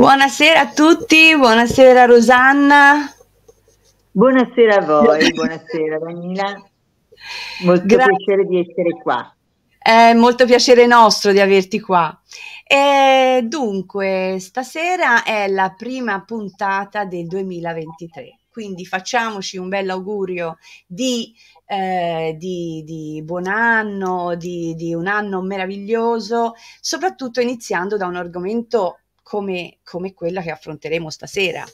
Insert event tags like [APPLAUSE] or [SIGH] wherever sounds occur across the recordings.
Buonasera a tutti, buonasera Rosanna. Buonasera a voi, [LAUGHS] buonasera Danila. Molto Gra- piacere di essere qua. È molto piacere nostro di averti qua. E dunque, stasera è la prima puntata del 2023 quindi facciamoci un bel augurio di, eh, di, di buon anno, di, di, un anno meraviglioso, soprattutto iniziando da un argomento come, come quella che affronteremo stasera.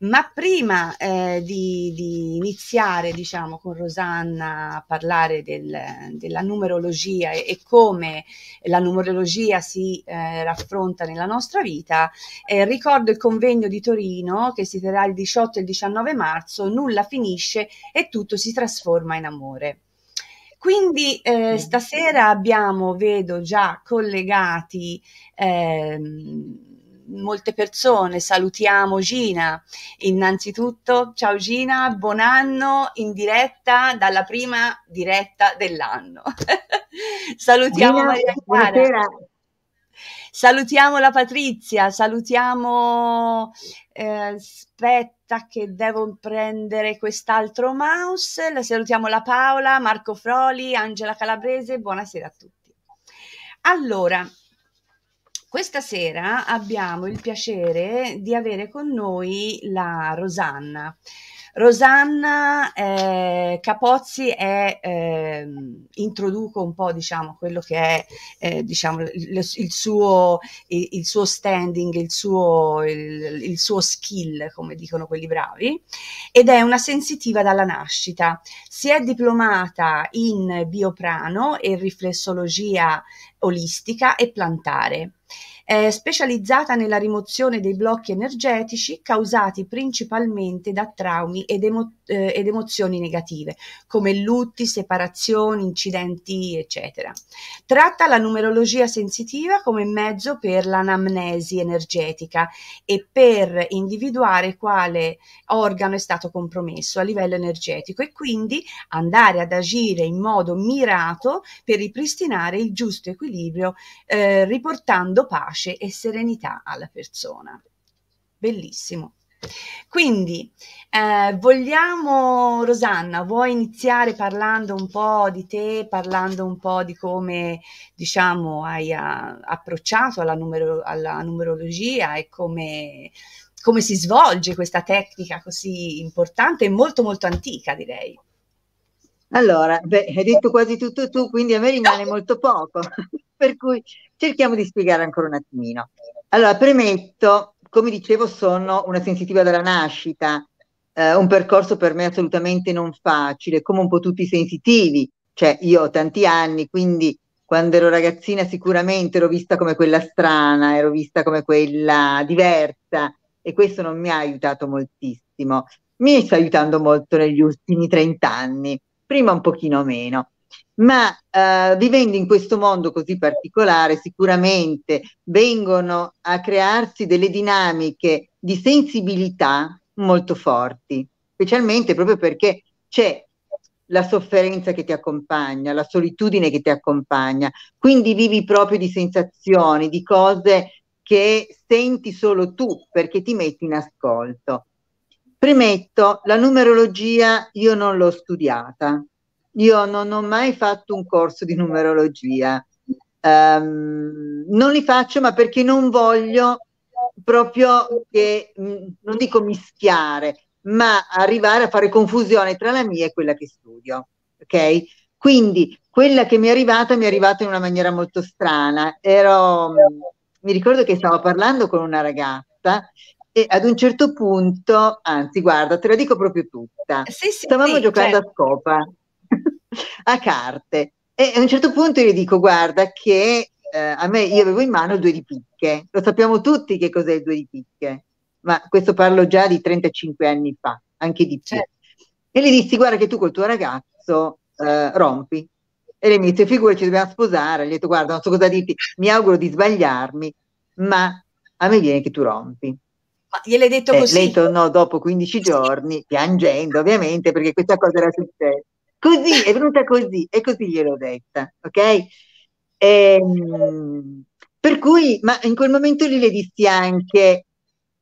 Ma prima eh, di, di, iniziare, diciamo, con Rosanna a parlare del, della numerologia e, e, come la numerologia si eh, raffronta nella nostra vita, eh, ricordo il convegno di Torino che si terrà il 18 e il 19 marzo, nulla finisce e tutto si trasforma in amore. Quindi eh, stasera abbiamo, vedo già collegati eh, molte persone. Salutiamo Gina. Innanzitutto, ciao Gina, buon anno in diretta dalla prima diretta dell'anno. [LAUGHS] salutiamo Gina, Maria Chiara. Buonasera. Salutiamo la Patrizia, salutiamo eh, aspetta che devo prendere quest'altro mouse. La salutiamo la Paola, Marco Froli, Angela Calabrese, buonasera a tutti. Allora, questa sera abbiamo il piacere di avere con noi la Rosanna. Rosanna eh, Capozzi è, eh, introduco un po' diciamo, quello che è eh, diciamo, il, il, suo, il, il, suo, standing, il suo, il suo skill, come dicono quelli bravi, ed è una sensitiva dalla nascita. Si è diplomata in bioprano e riflessologia olistica e plantare è specializzata nella rimozione dei blocchi energetici causati principalmente da traumi ed emozioni eh, ed emozioni negative, come lutti, separazioni, incidenti, eccetera. Tratta la numerologia sensitiva come mezzo per l'anamnesi energetica e per individuare quale organo è stato compromesso a livello energetico e quindi andare ad agire in modo mirato per ripristinare il giusto equilibrio, eh, riportando pace e serenità alla persona. Bellissimo. Quindi eh, vogliamo, Rosanna, vuoi iniziare parlando un po' di te, parlando un po' di come diciamo, hai a, eh, approcciato alla, numero, alla, numerologia e come, come si svolge questa tecnica così importante e molto molto antica direi. Allora, beh, hai detto quasi tutto tu, quindi a me rimane molto poco, [LAUGHS] per cui cerchiamo di spiegare ancora un attimino. Allora, premetto come dicevo, sono una sensitiva dalla nascita, eh, un percorso per me assolutamente non facile, come un po' tutti i sensitivi. Cioè, io ho tanti anni, quindi quando ero ragazzina sicuramente ero vista come quella strana, ero vista come quella diversa e questo non mi ha aiutato moltissimo. Mi sta aiutando molto negli ultimi 30 anni, prima un pochino meno ma eh, vivendo in questo mondo così particolare sicuramente vengono a crearsi delle dinamiche di sensibilità molto forti, specialmente proprio perché c'è la sofferenza che ti accompagna, la solitudine che ti accompagna, quindi vivi proprio di sensazioni, di cose che senti solo tu perché ti metti in ascolto. Premetto, la numerologia io non l'ho studiata, io non ho mai fatto un corso di numerologia. Um, non li faccio, ma perché non voglio proprio che, mm, non dico mischiare, ma arrivare a fare confusione tra la mia e quella che studio. Ok? Quindi quella che mi è arrivata mi è arrivata in una maniera molto strana. Ero, mm, mi ricordo che stavo parlando con una ragazza e ad un certo punto, anzi guarda, te la dico proprio tutta, sì, sì, stavamo sì, giocando certo. a scopa a carte. E a un certo punto io gli dico, guarda che eh, a me io avevo in mano due di picche, lo sappiamo tutti che cos'è il due di picche, ma questo parlo già di 35 anni fa, anche di più. Certo. E gli dissi, guarda che tu col tuo ragazzo eh, rompi. E lei mi dice, figura ci dobbiamo sposare. Gli ho detto, guarda, non so cosa dirti, mi auguro di sbagliarmi, ma a me viene che tu rompi. Ma gliel'hai detto eh, così? Lei tornò dopo 15 giorni, piangendo ovviamente, perché questa cosa era successa. Così, è venuta così e così gliel'ho detta, ok? E, ehm, per cui, ma in quel momento lì le dissi anche,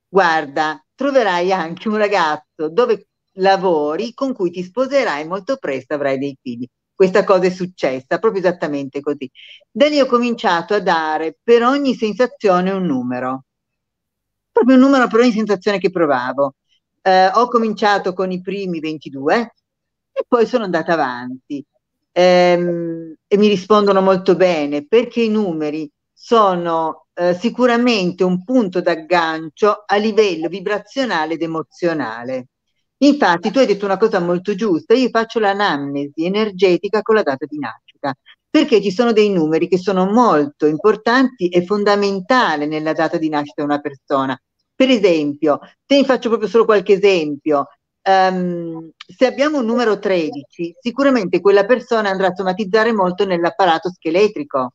guarda, troverai anche un ragazzo dove lavori con cui ti sposerai molto presto, avrai dei figli. Questa cosa è successa proprio esattamente così. Da lì ho cominciato a dare per ogni sensazione un numero, proprio un numero per ogni sensazione che provavo. Eh, ho cominciato con i primi 22, e poi sono andata avanti ehm, e mi rispondono molto bene perché i numeri sono eh, sicuramente un punto d'aggancio a livello vibrazionale ed emozionale. Infatti tu hai detto una cosa molto giusta, io faccio l'anamnesi energetica con la data di nascita, perché ci sono dei numeri che sono molto importanti e fondamentali nella data di nascita di una persona. Per esempio, te ne faccio proprio solo qualche esempio, um, se abbiamo un numero 13, sicuramente quella persona andrà a somatizzare molto nell'apparato scheletrico.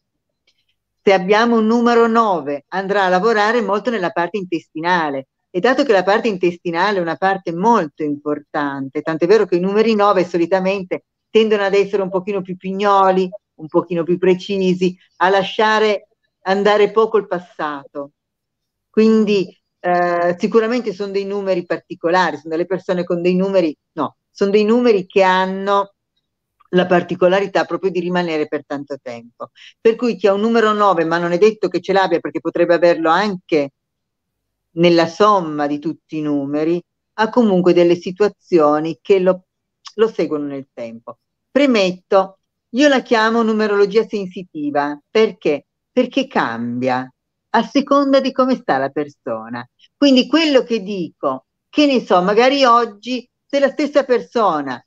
Se abbiamo un numero 9, andrà a lavorare molto nella parte intestinale. E dato che la parte intestinale è una parte molto importante, tant'è vero che i numeri 9 solitamente tendono ad essere un pochino più pignoli, un pochino più precisi, a lasciare andare poco il passato. Quindi eh, sicuramente sono dei numeri particolari, sono delle persone con dei numeri, no, sono dei numeri che hanno la particolarità proprio di rimanere per tanto tempo. Per cui chi ha un numero 9, ma non è detto che ce l'abbia perché potrebbe averlo anche nella somma di tutti i numeri, ha comunque delle situazioni che lo, lo seguono nel tempo. Premetto, io la chiamo numerologia sensitiva perché? Perché cambia, a seconda di come sta la persona. Quindi quello che dico, che ne so, magari oggi se la stessa persona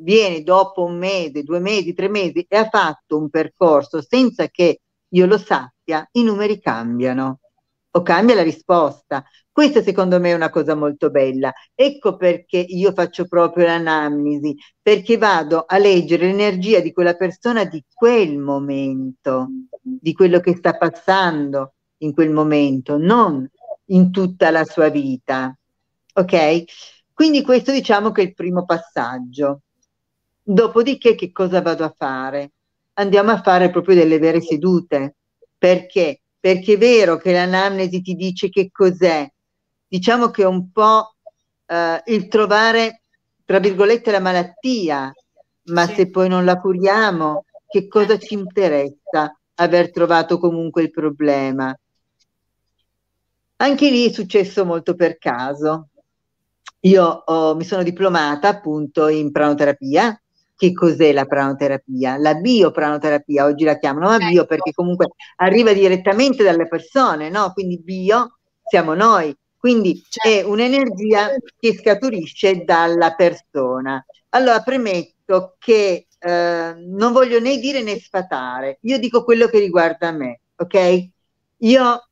viene dopo un mese, due mesi, tre mesi e ha fatto un percorso senza che io lo sappia, i numeri cambiano o cambia la risposta. Questa secondo me è una cosa molto bella. Ecco perché io faccio proprio l'anamnesi, perché vado a leggere l'energia di quella persona di quel momento, di quello che sta passando, in quel momento, non in tutta la sua vita. Ok? Quindi questo diciamo che è il primo passaggio. Dopodiché che cosa vado a fare? Andiamo a fare proprio delle vere sedute. Perché? Perché è vero che l'anamnesi ti dice che cos'è. Diciamo che è un po' eh, il trovare, tra virgolette, la malattia, ma sì. se poi non la curiamo, che cosa ci interessa aver trovato comunque il problema? Anche lì è successo molto per caso. Io oh, mi sono diplomata appunto in pranoterapia. Che cos'è la pranoterapia? La biopranoterapia, oggi la chiamano ma bio perché comunque arriva direttamente dalle persone, no? Quindi bio siamo noi. Quindi è certo. un'energia che scaturisce dalla persona. Allora premetto che eh, non voglio né dire né sfatare, io dico quello che riguarda me, ok? Io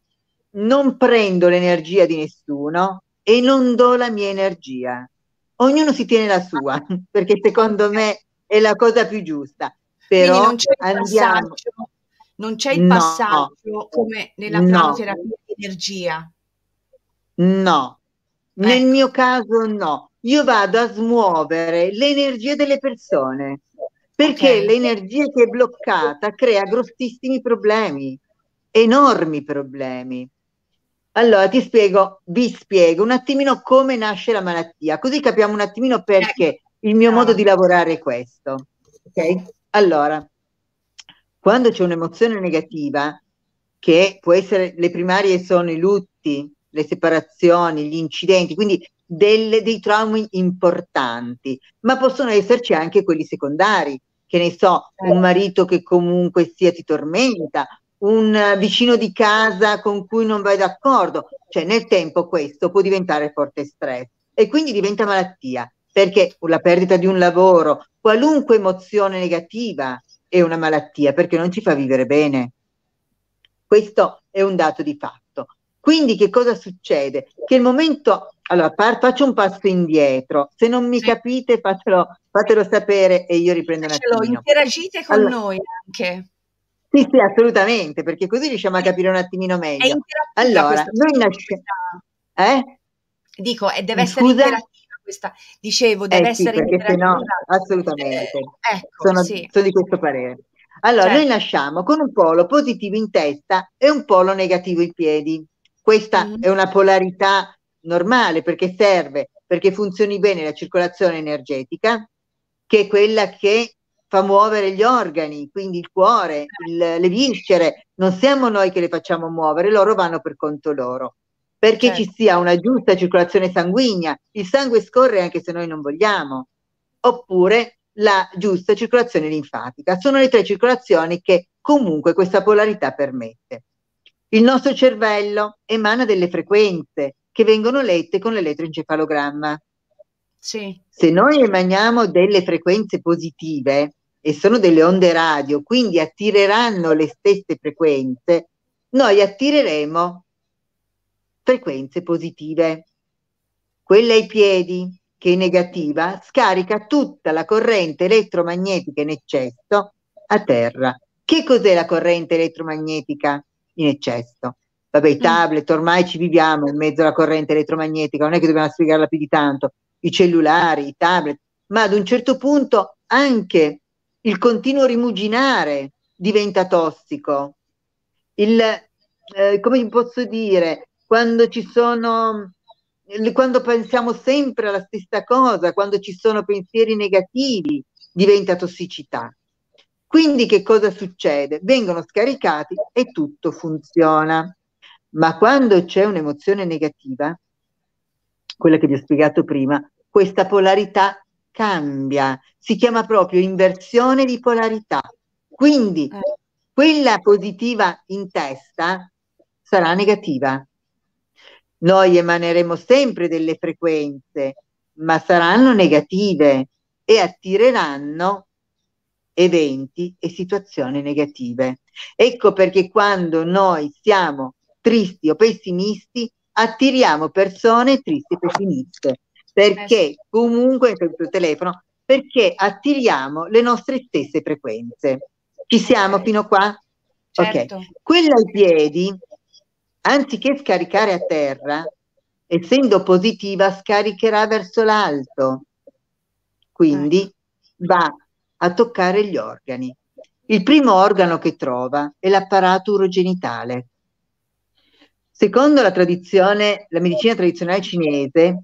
non prendo l'energia di nessuno e non do la mia energia. Ognuno si tiene la sua, ah. [LAUGHS] perché secondo me è la cosa più giusta. Però non c'è andiamo... non c'è il no. passaggio come nella no. terapia di energia. No, eh. nel ecco. mio caso no. Io vado a smuovere l'energia delle persone perché okay. l'energia che è bloccata crea grossissimi problemi, enormi problemi. Allora, ti spiego, vi spiego un attimino come nasce la malattia, così capiamo un attimino perché il mio modo di lavorare è questo. Ok? Allora, quando c'è un'emozione negativa, che può essere, le primarie sono i lutti, le separazioni, gli incidenti, quindi delle, dei traumi importanti, ma possono esserci anche quelli secondari, che ne so, un certo. marito che comunque sia ti tormenta, un eh, vicino di casa con cui non vai d'accordo, cioè nel tempo questo può diventare forte stress e quindi diventa malattia, perché la perdita di un lavoro, qualunque emozione negativa è una malattia perché non ci fa vivere bene. Questo è un dato di fatto. Quindi che cosa succede? Che il momento, allora par, faccio un passo indietro, se non mi capite fatelo, fatelo sapere e io riprendo la attimo. Interagite con allora, noi anche. Sì, sì, assolutamente, perché così riusciamo a capire un attimino meglio. Allora, noi nasciamo... Eh? Dico, e eh, deve Scusa? essere interattiva questa, dicevo, deve eh sì, essere interattiva. No, assolutamente, eh, ecco, sono, sì. sono, di questo parere. Allora, certo. noi nasciamo con un polo positivo in testa e un polo negativo in piedi. Questa mm-hmm. è una polarità normale perché serve perché funzioni bene la circolazione energetica, che è quella che fa muovere gli organi, quindi il cuore, il, le viscere, non siamo noi che le facciamo muovere, loro vanno per conto loro. Perché certo. ci sia una giusta circolazione sanguigna, il sangue scorre anche se noi non vogliamo, oppure la giusta circolazione linfatica. Sono le tre circolazioni che comunque questa polarità permette. Il nostro cervello emana delle frequenze che vengono lette con l'elettroencefalogramma. Sì. Se noi emaniamo delle frequenze positive e sono delle onde radio, quindi attireranno le stesse frequenze, noi attireremo frequenze positive. Quella ai piedi, che è negativa, scarica tutta la corrente elettromagnetica in eccesso a terra. Che cos'è la corrente elettromagnetica in eccesso? Vabbè, i mm. tablet, ormai ci viviamo in mezzo alla corrente elettromagnetica, non è che dobbiamo spiegarla più di tanto i cellulari, i tablet, ma ad un certo punto anche il continuo rimuginare diventa tossico. Il, eh, come posso dire, quando ci sono, quando pensiamo sempre alla stessa cosa, quando ci sono pensieri negativi, diventa tossicità. Quindi che cosa succede? Vengono scaricati e tutto funziona. Ma quando c'è un'emozione negativa, quella che vi ho spiegato prima, questa polarità cambia, si chiama proprio inversione di polarità. Quindi eh. quella positiva in testa sarà negativa. Noi emaneremo sempre delle frequenze, ma saranno negative e attireranno eventi e situazioni negative. Ecco perché quando noi siamo tristi o pessimisti attiriamo persone tristi e pessimiste, perché eh comunque il telefono, perché attiriamo le nostre stesse frequenze. Ci siamo fino qua? Certo. Ok. Quella ai piedi, anziché scaricare a terra, essendo positiva, scaricherà verso l'alto. Quindi va a toccare gli organi. Il primo organo che trova è l'apparato urogenitale. Secondo la tradizione, la medicina tradizionale cinese,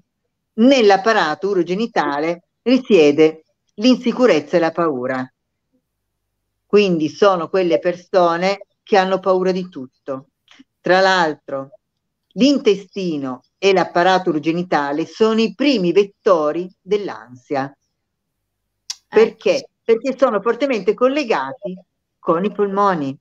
nell'apparato urogenitale risiede l'insicurezza e la paura. Quindi sono quelle persone che hanno paura di tutto. Tra l'altro, l'intestino e l'apparato urogenitale sono i primi vettori dell'ansia. Perché? Eh. Perché sono fortemente collegati con i polmoni.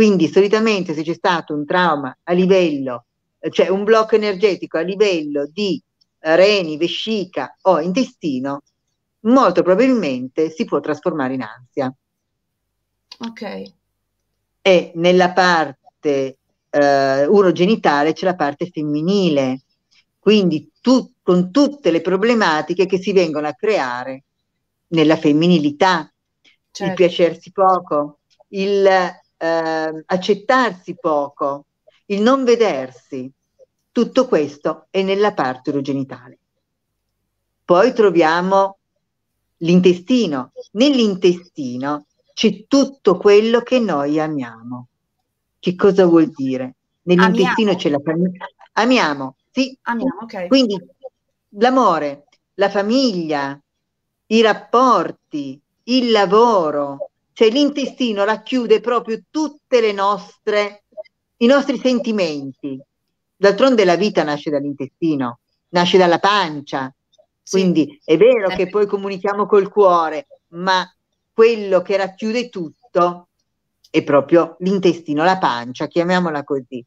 Quindi solitamente se c'è stato un trauma a livello, eh, cioè un blocco energetico a livello di eh, reni, vescica o intestino, molto probabilmente si può trasformare in ansia. Ok. E nella parte eh, urogenitale c'è la parte femminile, quindi tu, con tutte le problematiche che si vengono a creare nella femminilità, certo. il piacersi poco, il eh, accettarsi poco, il non vedersi, tutto questo è nella parte urogenitale. Poi troviamo l'intestino. Nell'intestino c'è tutto quello che noi amiamo. Che cosa vuol dire? Nell'intestino amiamo. c'è la famiglia. Amiamo, sì. Amiamo, okay. Quindi l'amore, la famiglia, i rapporti, il lavoro, cioè l'intestino racchiude proprio tutte le nostre, i nostri sentimenti. D'altronde la vita nasce dall'intestino, nasce dalla pancia. Quindi è vero che poi comunichiamo col cuore, ma quello che racchiude tutto è proprio l'intestino, la pancia, chiamiamola così.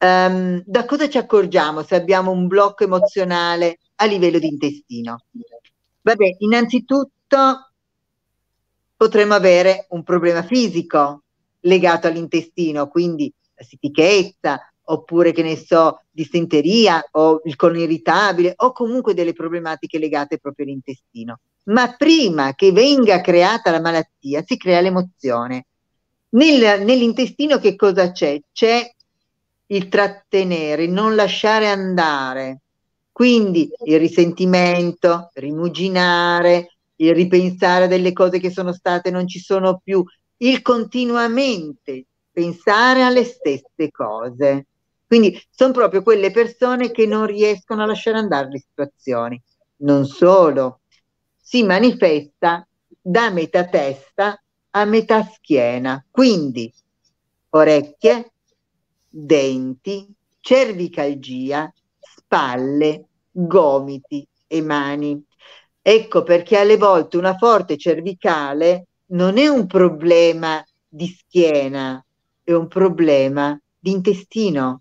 Um, da cosa ci accorgiamo se abbiamo un blocco emozionale a livello di intestino? Vabbè, innanzitutto potremmo avere un problema fisico legato all'intestino, quindi la sitichezza, oppure che ne so, distenteria o il colon irritabile o comunque delle problematiche legate proprio all'intestino. Ma prima che venga creata la malattia si crea l'emozione. Nel, nell'intestino che cosa c'è? C'è il trattenere, il non lasciare andare, quindi il risentimento, rimuginare, il ripensare delle cose che sono state non ci sono più, il continuamente pensare alle stesse cose. Quindi sono proprio quelle persone che non riescono a lasciare andare le situazioni. Non solo, si manifesta da metà testa a metà schiena, quindi orecchie, denti, cervicalgia, spalle, gomiti e mani. Ecco perché alle volte una forte cervicale non è un problema di schiena, è un problema di intestino.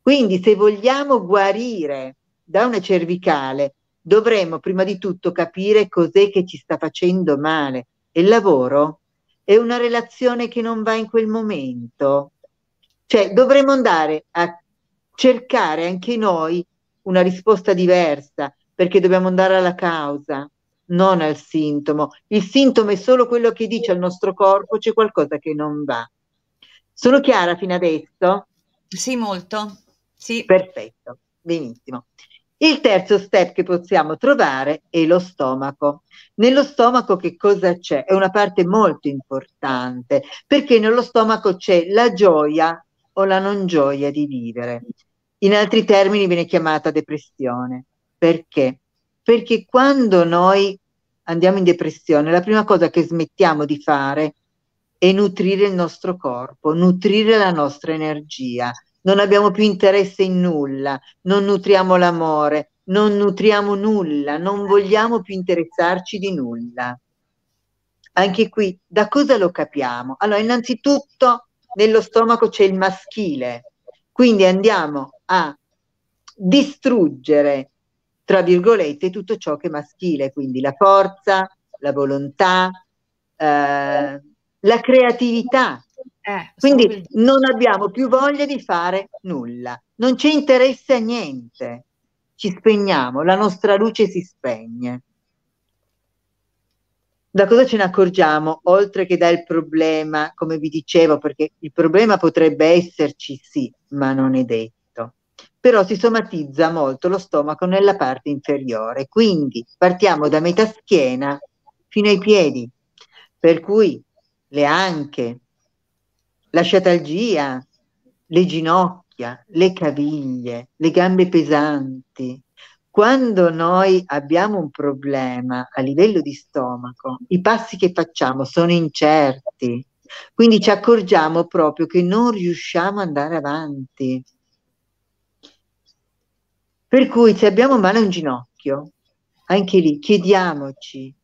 Quindi se vogliamo guarire da una cervicale, dovremmo prima di tutto capire cos'è che ci sta facendo male. E il lavoro è una relazione che non va in quel momento. Cioè dovremmo andare a cercare anche noi una risposta diversa, perché dobbiamo andare alla causa, non al sintomo. Il sintomo è solo quello che dice al nostro corpo c'è qualcosa che non va. Sono chiara fino adesso? Sì, molto. Sì. Perfetto, benissimo. Il terzo step che possiamo trovare è lo stomaco. Nello stomaco che cosa c'è? È una parte molto importante perché nello stomaco c'è la gioia o la non gioia di vivere. In altri termini viene chiamata depressione. Perché? Perché quando noi andiamo in depressione, la prima cosa che smettiamo di fare è nutrire il nostro corpo, nutrire la nostra energia. Non abbiamo più interesse in nulla, non nutriamo l'amore, non nutriamo nulla, non vogliamo più interessarci di nulla. Anche qui, da cosa lo capiamo? Allora, innanzitutto nello stomaco c'è il maschile, quindi andiamo a distruggere tra virgolette, tutto ciò che è maschile, quindi la forza, la volontà, eh, la creatività. Eh, quindi non abbiamo più voglia di fare nulla, non ci interessa niente, ci spegniamo, la nostra luce si spegne. Da cosa ce ne accorgiamo? Oltre che dal problema, come vi dicevo, perché il problema potrebbe esserci sì, ma non è detto però si somatizza molto lo stomaco nella parte inferiore. Quindi partiamo da metà schiena fino ai piedi, per cui le anche, la sciatalgia, le ginocchia, le caviglie, le gambe pesanti. Quando noi abbiamo un problema a livello di stomaco, i passi che facciamo sono incerti, quindi ci accorgiamo proprio che non riusciamo ad andare avanti per cui se abbiamo male a un ginocchio, anche lì chiediamoci,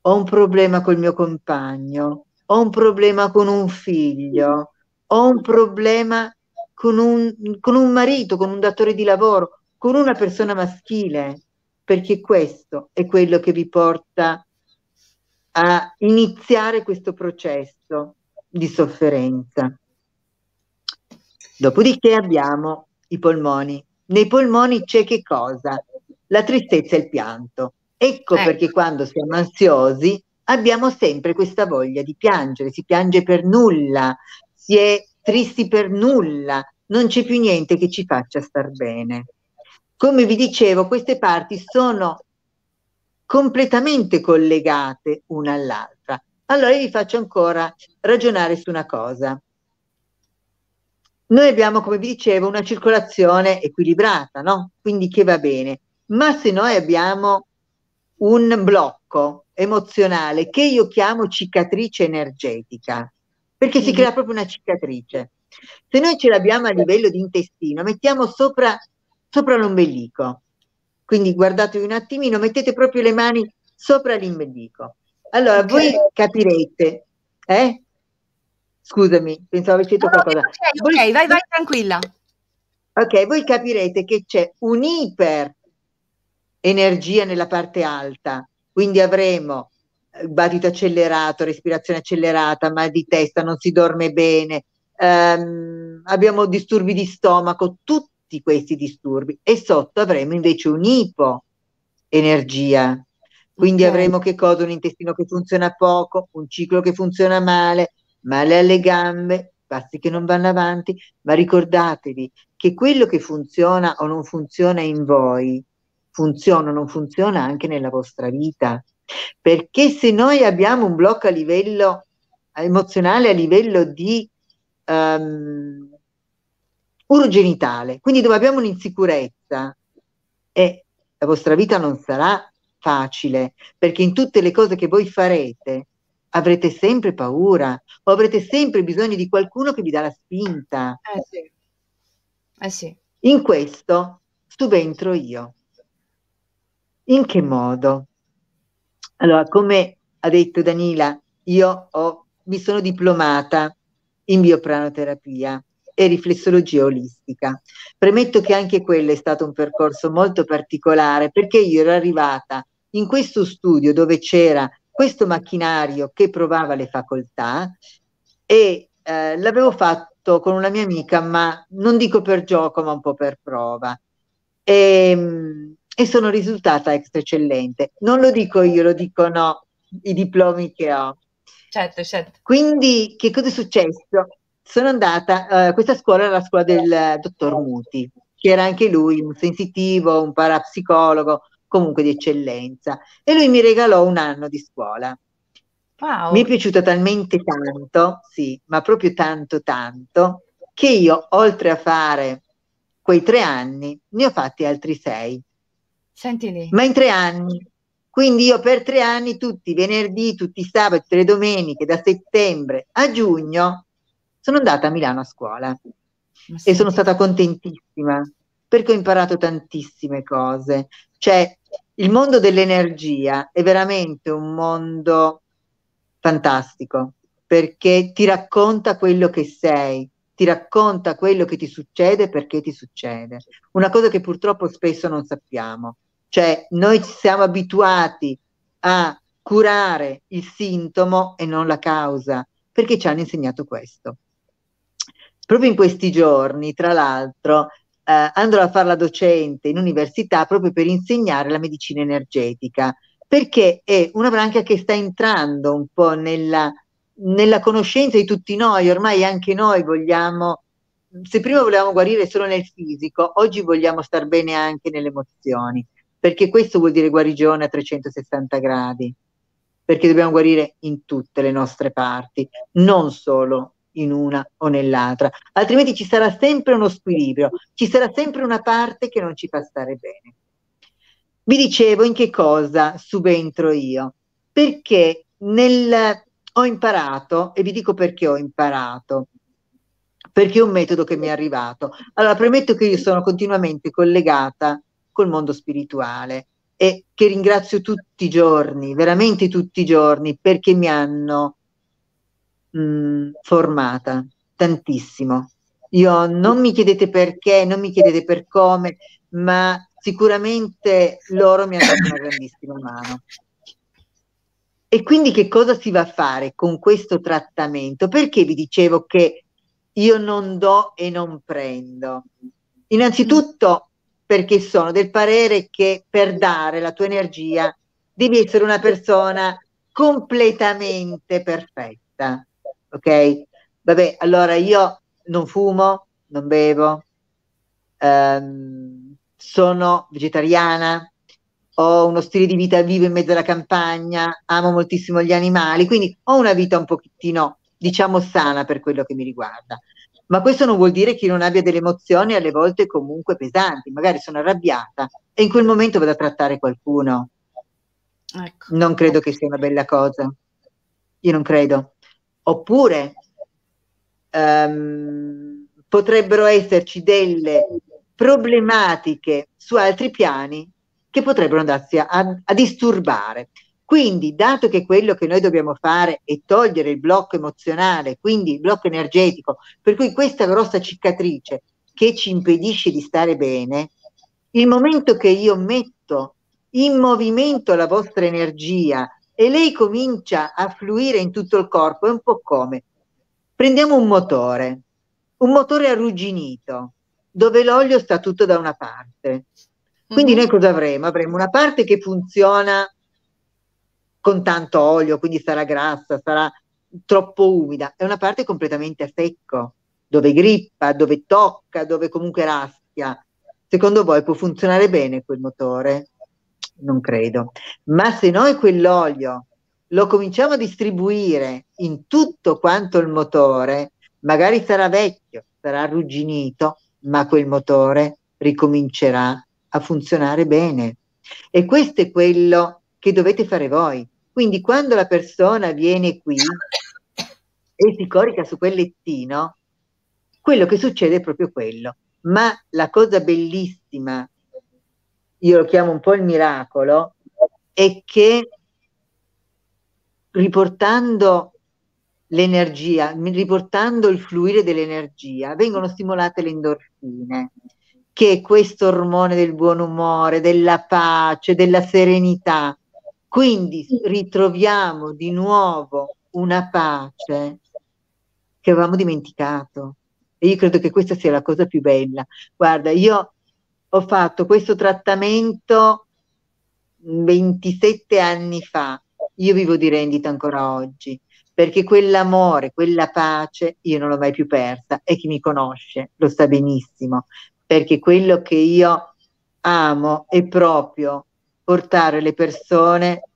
ho un problema col mio compagno, ho un problema con un figlio, ho un problema con un, con un marito, con un datore di lavoro, con una persona maschile, perché questo è quello che vi porta a iniziare questo processo di sofferenza. Dopodiché abbiamo i polmoni nei polmoni c'è che cosa? La tristezza e il pianto. Ecco, ecco perché quando siamo ansiosi abbiamo sempre questa voglia di piangere, si piange per nulla, si è tristi per nulla, non c'è più niente che ci faccia star bene. Come vi dicevo, queste parti sono completamente collegate una all'altra. Allora vi faccio ancora ragionare su una cosa noi abbiamo, come vi dicevo, una circolazione equilibrata, no? quindi che va bene, ma se noi abbiamo un blocco emozionale che io chiamo cicatrice energetica, perché si mm. crea proprio una cicatrice. Se noi ce l'abbiamo a livello di intestino, mettiamo sopra, sopra l'ombelico, quindi guardatevi un attimino, mettete proprio le mani sopra l'ombelico. Allora, okay. voi capirete, eh? Scusami, pensavo avessi detto no, qualcosa. Okay, voi, vai, vai tranquilla. Ok, voi capirete che c'è un'iper energia nella parte alta, quindi avremo eh, battito accelerato, respirazione accelerata, mal di testa, non si dorme bene, ehm, abbiamo disturbi di stomaco, tutti questi disturbi e sotto avremo invece un'ipo energia. Quindi okay. avremo che cosa? Un intestino che funziona poco, un ciclo che funziona male, male alle gambe, passi che non vanno avanti, ma ricordatevi che quello che funziona o non funziona in voi funziona o non funziona anche nella vostra vita. Perché se noi abbiamo un blocco a livello emozionale, a livello di um, urogenitale, quindi dove abbiamo un'insicurezza, eh, la vostra vita non sarà facile, perché in tutte le cose che voi farete avrete sempre paura o avrete sempre bisogno di qualcuno che vi dà la spinta. Eh sì. Eh sì. In questo subentro io. In che modo? Allora, come ha detto Danila, io ho, mi sono diplomata in biopranoterapia e riflessologia olistica. Premetto che anche quello è stato un percorso molto particolare perché io ero arrivata in questo studio dove c'era questo macchinario che provava le facoltà e eh, l'avevo fatto con una mia amica, ma non dico per gioco, ma un po' per prova. E, ehm, e sono risultata extra eccellente. Non lo dico io, lo dicono i diplomi che ho. Certo, certo. Quindi che cosa è successo? Sono andata, eh, questa scuola era la scuola del dottor Muti, che era anche lui un sensitivo, un parapsicologo, comunque di eccellenza. E lui mi regalò un anno di scuola. Wow. Mi è piaciuto talmente tanto, sì, ma proprio tanto tanto, che io, oltre a fare quei tre anni, ne ho fatti altri sei. Sentili. Ma in tre anni. Quindi io per tre anni, tutti i venerdì, tutti i sabati, tutte le domeniche, da settembre a giugno, sono andata a Milano a scuola. e sono stata contentissima perché ho imparato tantissime cose. Cioè, il mondo dell'energia è veramente un mondo fantastico perché ti racconta quello che sei, ti racconta quello che ti succede perché ti succede. Una cosa che purtroppo spesso non sappiamo, cioè noi ci siamo abituati a curare il sintomo e non la causa, perché ci hanno insegnato questo. Proprio in questi giorni, tra l'altro, eh, andrò a fare la docente in università proprio per insegnare la medicina energetica, perché è una branca che sta entrando un po' nella, nella conoscenza di tutti noi, ormai anche noi vogliamo, se prima volevamo guarire solo nel fisico, oggi vogliamo star bene anche nelle emozioni, perché questo vuol dire guarigione a 360 gradi, perché dobbiamo guarire in tutte le nostre parti, non solo in una o nell'altra, altrimenti ci sarà sempre uno squilibrio, ci sarà sempre una parte che non ci fa stare bene. Vi dicevo in che cosa subentro io, perché nel, ho imparato, e vi dico perché ho imparato, perché è un metodo che mi è arrivato. Allora, premetto che io sono continuamente collegata col mondo spirituale e che ringrazio tutti i giorni, veramente tutti i giorni, perché mi hanno mh, mm, formata tantissimo. Io non mi chiedete perché, non mi chiedete per come, ma sicuramente loro mi hanno dato una grandissima mano. E quindi che cosa si va a fare con questo trattamento? Perché vi dicevo che io non do e non prendo? Innanzitutto perché sono del parere che per dare la tua energia devi essere una persona completamente perfetta ok? Vabbè, allora io non fumo, non bevo, ehm, sono vegetariana, ho uno stile di vita vivo in mezzo alla campagna, amo moltissimo gli animali, quindi ho una vita un pochettino, diciamo, sana per quello che mi riguarda. Ma questo non vuol dire che non abbia delle emozioni alle volte comunque pesanti, magari sono arrabbiata e in quel momento vado a trattare qualcuno. Ecco. Non credo che sia una bella cosa. Io non credo. Oppure ehm, potrebbero esserci delle problematiche su altri piani che potrebbero andarsi a, a disturbare. Quindi, dato che quello che noi dobbiamo fare è togliere il blocco emozionale, quindi il blocco energetico, per cui questa grossa cicatrice che ci impedisce di stare bene, il momento che io metto in movimento la vostra energia e lei comincia a fluire in tutto il corpo, è un po' come prendiamo un motore, un motore arrugginito, dove l'olio sta tutto da una parte. Quindi mm-hmm. noi cosa avremo? Avremo una parte che funziona con tanto olio, quindi sarà grassa, sarà troppo umida, e una parte completamente a secco, dove grippa, dove tocca, dove comunque raschia. Secondo voi può funzionare bene quel motore? non credo. Ma se noi quell'olio lo cominciamo a distribuire in tutto quanto il motore, magari sarà vecchio, sarà arrugginito, ma quel motore ricomincerà a funzionare bene. E questo è quello che dovete fare voi. Quindi quando la persona viene qui e si corica su quel lettino, quello che succede è proprio quello. Ma la cosa bellissima io lo chiamo un po' il miracolo, è che riportando l'energia, riportando il fluire dell'energia, vengono stimolate le endorfine, che è questo ormone del buon umore, della pace, della serenità. Quindi ritroviamo di nuovo una pace che avevamo dimenticato. E io credo che questa sia la cosa più bella. Guarda, io ho fatto questo trattamento 27 anni fa, io vivo di rendita ancora oggi, perché quell'amore, quella pace io non l'ho mai più persa e chi mi conosce lo sa benissimo, perché quello che io amo è proprio portare le persone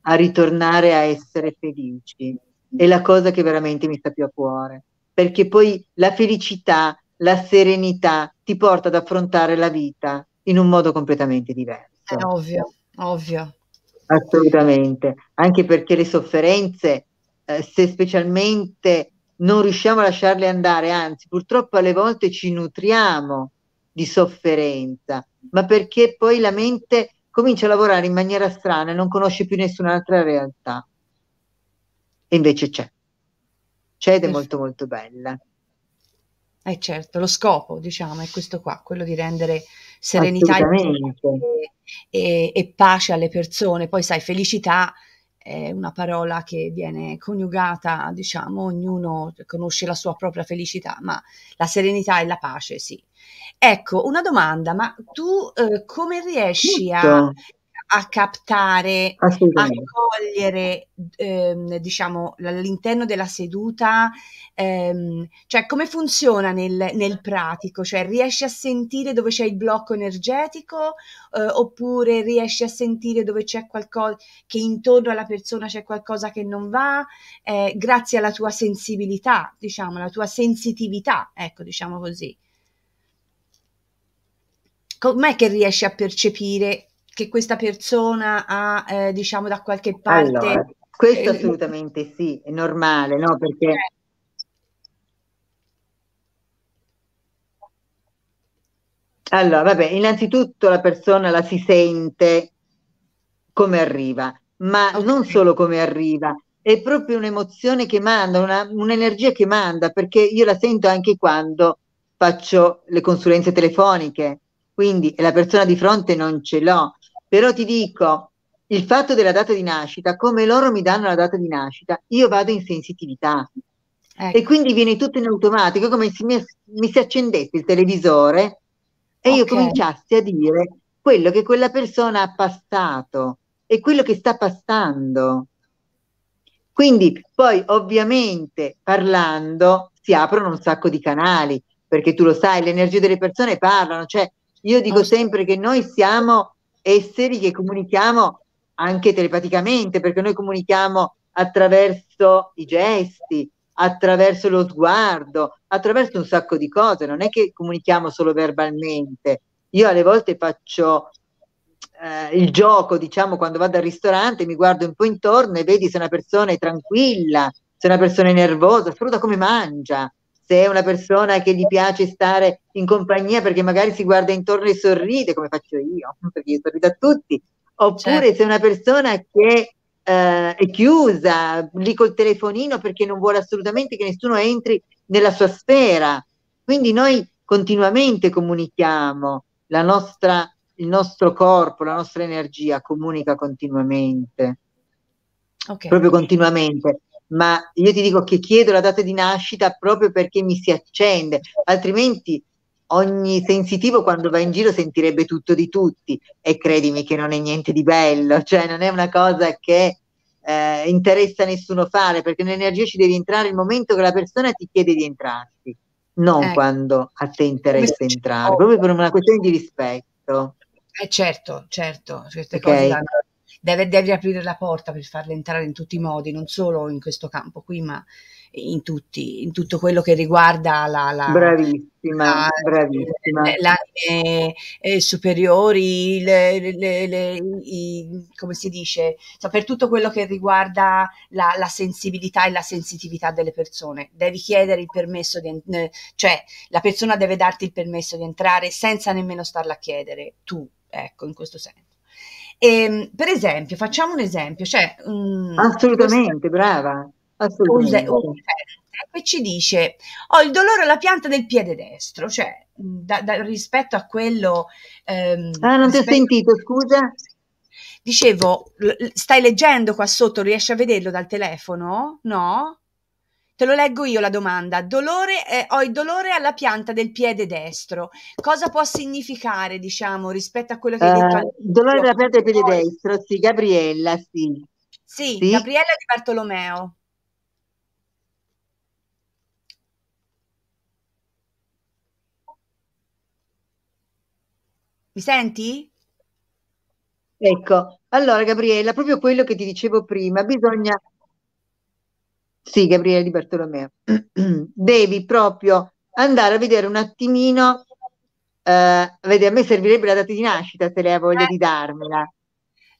a ritornare a essere felici, è la cosa che veramente mi sta più a cuore, perché poi la felicità la serenità ti porta ad affrontare la vita in un modo completamente diverso. È eh, ovvio, ovvio. Assolutamente, anche perché le sofferenze, eh, se specialmente non riusciamo a lasciarle andare, anzi purtroppo alle volte ci nutriamo di sofferenza, ma perché poi la mente comincia a lavorare in maniera strana e non conosce più nessun'altra realtà. E invece c'è, c'è ed è molto molto bella. Eh certo, lo scopo, diciamo, è questo qua, quello di rendere serenità e, e, e, pace alle persone. Poi sai, felicità è una parola che viene coniugata, diciamo, ognuno conosce la sua propria felicità, ma la serenità e la pace, sì. Ecco, una domanda, ma tu eh, come riesci Tutto. a a captare, a cogliere, ehm, diciamo, all'interno della seduta, ehm, cioè come funziona nel, nel, pratico? Cioè riesci a sentire dove c'è il blocco energetico eh, oppure riesci a sentire dove c'è qualcosa che intorno alla persona c'è qualcosa che non va, eh, grazie alla tua sensibilità, diciamo, la tua sensitività, ecco, diciamo così com'è che riesci a percepire che questa persona ha, eh, diciamo, da qualche parte. Allora, questo eh, assolutamente sì, è normale, no? Perché. Allora, vabbè, innanzitutto la persona la si sente come arriva, ma okay. non solo come arriva, è proprio un'emozione che manda, una, un'energia che manda, perché io la sento anche quando faccio le consulenze telefoniche, quindi la persona di fronte non ce l'ho, però ti dico, il fatto della data di nascita, come loro mi danno la data di nascita, io vado in sensitività. Ecco. E quindi viene tutto in automatico, come se mi, mi si accendesse il televisore e okay. io cominciassi a dire quello che quella persona ha passato e quello che sta passando. Quindi poi ovviamente parlando si aprono un sacco di canali, perché tu lo sai, l'energia delle persone parlano, cioè io dico oh. sempre che noi siamo esseri che comunichiamo anche telepaticamente, perché noi comunichiamo attraverso i gesti, attraverso lo sguardo, attraverso un sacco di cose, non è che comunichiamo solo verbalmente. Io alle volte faccio eh, il gioco, diciamo, quando vado al ristorante, mi guardo un po' intorno e vedi se una persona è tranquilla, se una persona è nervosa, sfrutta come mangia, se è una persona che gli piace stare in compagnia perché magari si guarda intorno e sorride, come faccio io, [LAUGHS] perché io sorrido a tutti, oppure certo. se è una persona che eh, è chiusa lì col telefonino perché non vuole assolutamente che nessuno entri nella sua sfera. Quindi noi continuamente comunichiamo, nostra, il nostro corpo, la nostra energia comunica continuamente. Okay. Proprio continuamente ma io ti dico che chiedo la data di nascita proprio perché mi si accende, altrimenti ogni sensitivo quando va in giro sentirebbe tutto di tutti e credimi che non è niente di bello, [LAUGHS] cioè non è una cosa che eh, interessa a nessuno fare perché nell'energia ci devi entrare il momento che la persona ti chiede di entrarci, non eh. quando a te interessa entrare, proprio per una questione di rispetto. Eh certo, certo, certe okay. cose danno deve, devi aprire la porta per farle entrare in tutti i modi, non solo in questo campo qui, ma in, tutti, in tutto quello che riguarda la, la bravissima, la, bravissima. La, le, le eh, superiori, le, i, come si dice, so, cioè, per tutto quello che riguarda la, sensibilità e la sensitività delle persone. Devi chiedere il permesso, di, eh, cioè la persona deve darti il permesso di entrare senza nemmeno starla a chiedere, tu, ecco, in questo senso. Ehm, per esempio, facciamo un esempio, cioè, mh, mhmm, assolutamente, brava, assolutamente. Un, un e ci dice ho oh, il dolore alla pianta del piede destro, cioè mhmm, da, da, rispetto a quello... Ehm, ah, non ti ho sentito, scusa? Dicevo, stai leggendo qua sotto, riesci a vederlo dal telefono? No? Te lo leggo io la domanda. Dolore, eh, ho il dolore alla pianta del piede destro. Cosa può significare, diciamo, rispetto a quello che hai eh, detto? Uh, dolore alla pianta del piede Poi. destro, sì, Gabriella, sì. Sì, sì. Gabriella di Bartolomeo. Mi senti? Ecco, allora Gabriella, proprio quello che ti dicevo prima, bisogna sì, Gabriele di Bartolomeo. [CLEARS THROAT] Devi proprio andare a vedere un attimino, eh, vedi, a me servirebbe la data di nascita se lei ha voglia eh. di darmela.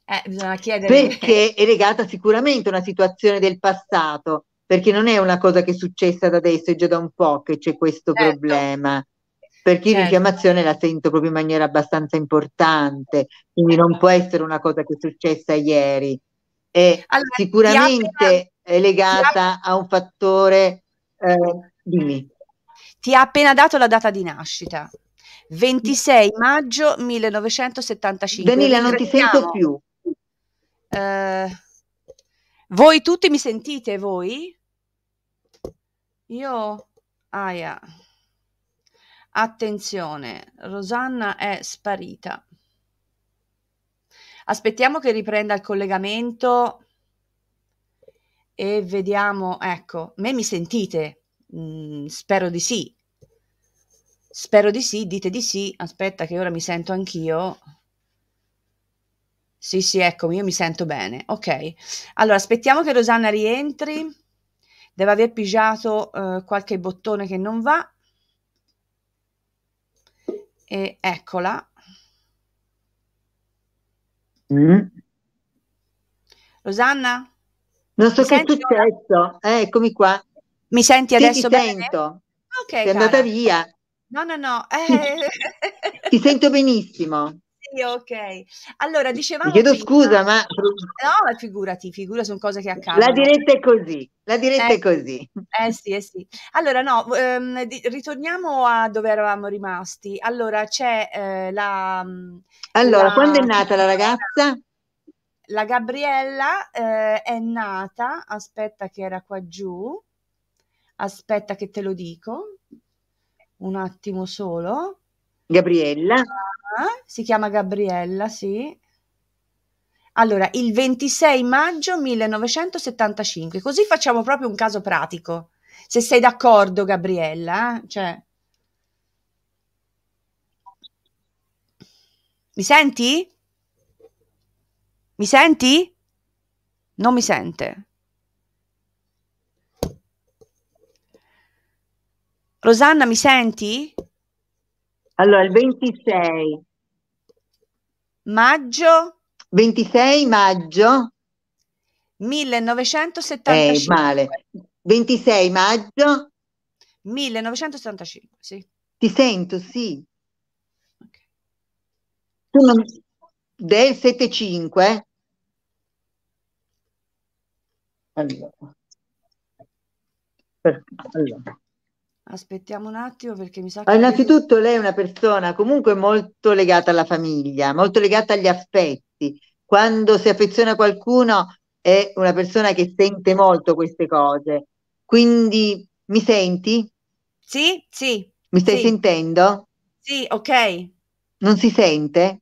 Eh, bisogna chiedere. Perché è legata sicuramente a una situazione del passato, perché non è una cosa che è successa da adesso, è già da un po' che c'è questo certo. problema. Perché certo. l'infiammazione la sento proprio in maniera abbastanza importante, quindi certo. non può essere una cosa che è successa ieri. E allora, sicuramente è legata a un fattore, eh, dimmi. Ti ha appena dato la data di nascita, 26 maggio 1975. Danila, non ti sento più. Eh, voi tutti mi sentite, voi? Io, ah, yeah. attenzione, Rosanna è sparita. Aspettiamo che riprenda il collegamento e vediamo, ecco, me mi sentite? Mm, spero di sì. Spero di sì, dite di sì. Aspetta che ora mi sento anch'io. Sì, sì, eccomi, io mi sento bene. Ok. Allora, aspettiamo che Rosanna rientri. Deve aver pigiato eh, qualche bottone che non va. E eccola. Mm. Rosanna? Non so Mi che è successo. Eh, eccomi qua. Mi senti sì, adesso? Ti sento. Ok. Sei cara. andata via. No, no, no. Eh. ti sento benissimo. Sì, ok. Allora, dicevamo... Ti chiedo prima... scusa, ma... No, figurati, figura, sono cose che accadono. La diretta è così, la diretta eh, è così. Eh sì, eh sì. Allora, no, ehm, ritorniamo a dove eravamo rimasti. Allora, c'è eh, la... Mm, allora, la... quando è nata la ragazza? la Gabriella eh, è nata, aspetta che era qua giù, aspetta che te lo dico, un attimo solo. Gabriella? si chiama Gabriella, sì. Allora, il 26 maggio 1975, così facciamo proprio un caso pratico. Se sei d'accordo, Gabriella, eh, cioè... Mi senti? Mi senti? Non mi sente. Rosanna, mi senti? Allora, il 26. Maggio? 26 maggio. 1975. Eh, male. 26 maggio. 1975, sì. Ti sento, sì. Tu non del 75 allora. Per, allora. Aspettiamo un attimo perché mi sa che... Innanzitutto lei è una persona comunque molto legata alla famiglia, molto legata agli affetti. Quando si affeziona a qualcuno è una persona che sente molto queste cose. Quindi mi senti? Sì, sì. Mi stai sì. sentendo? Sì, ok. Non si sente?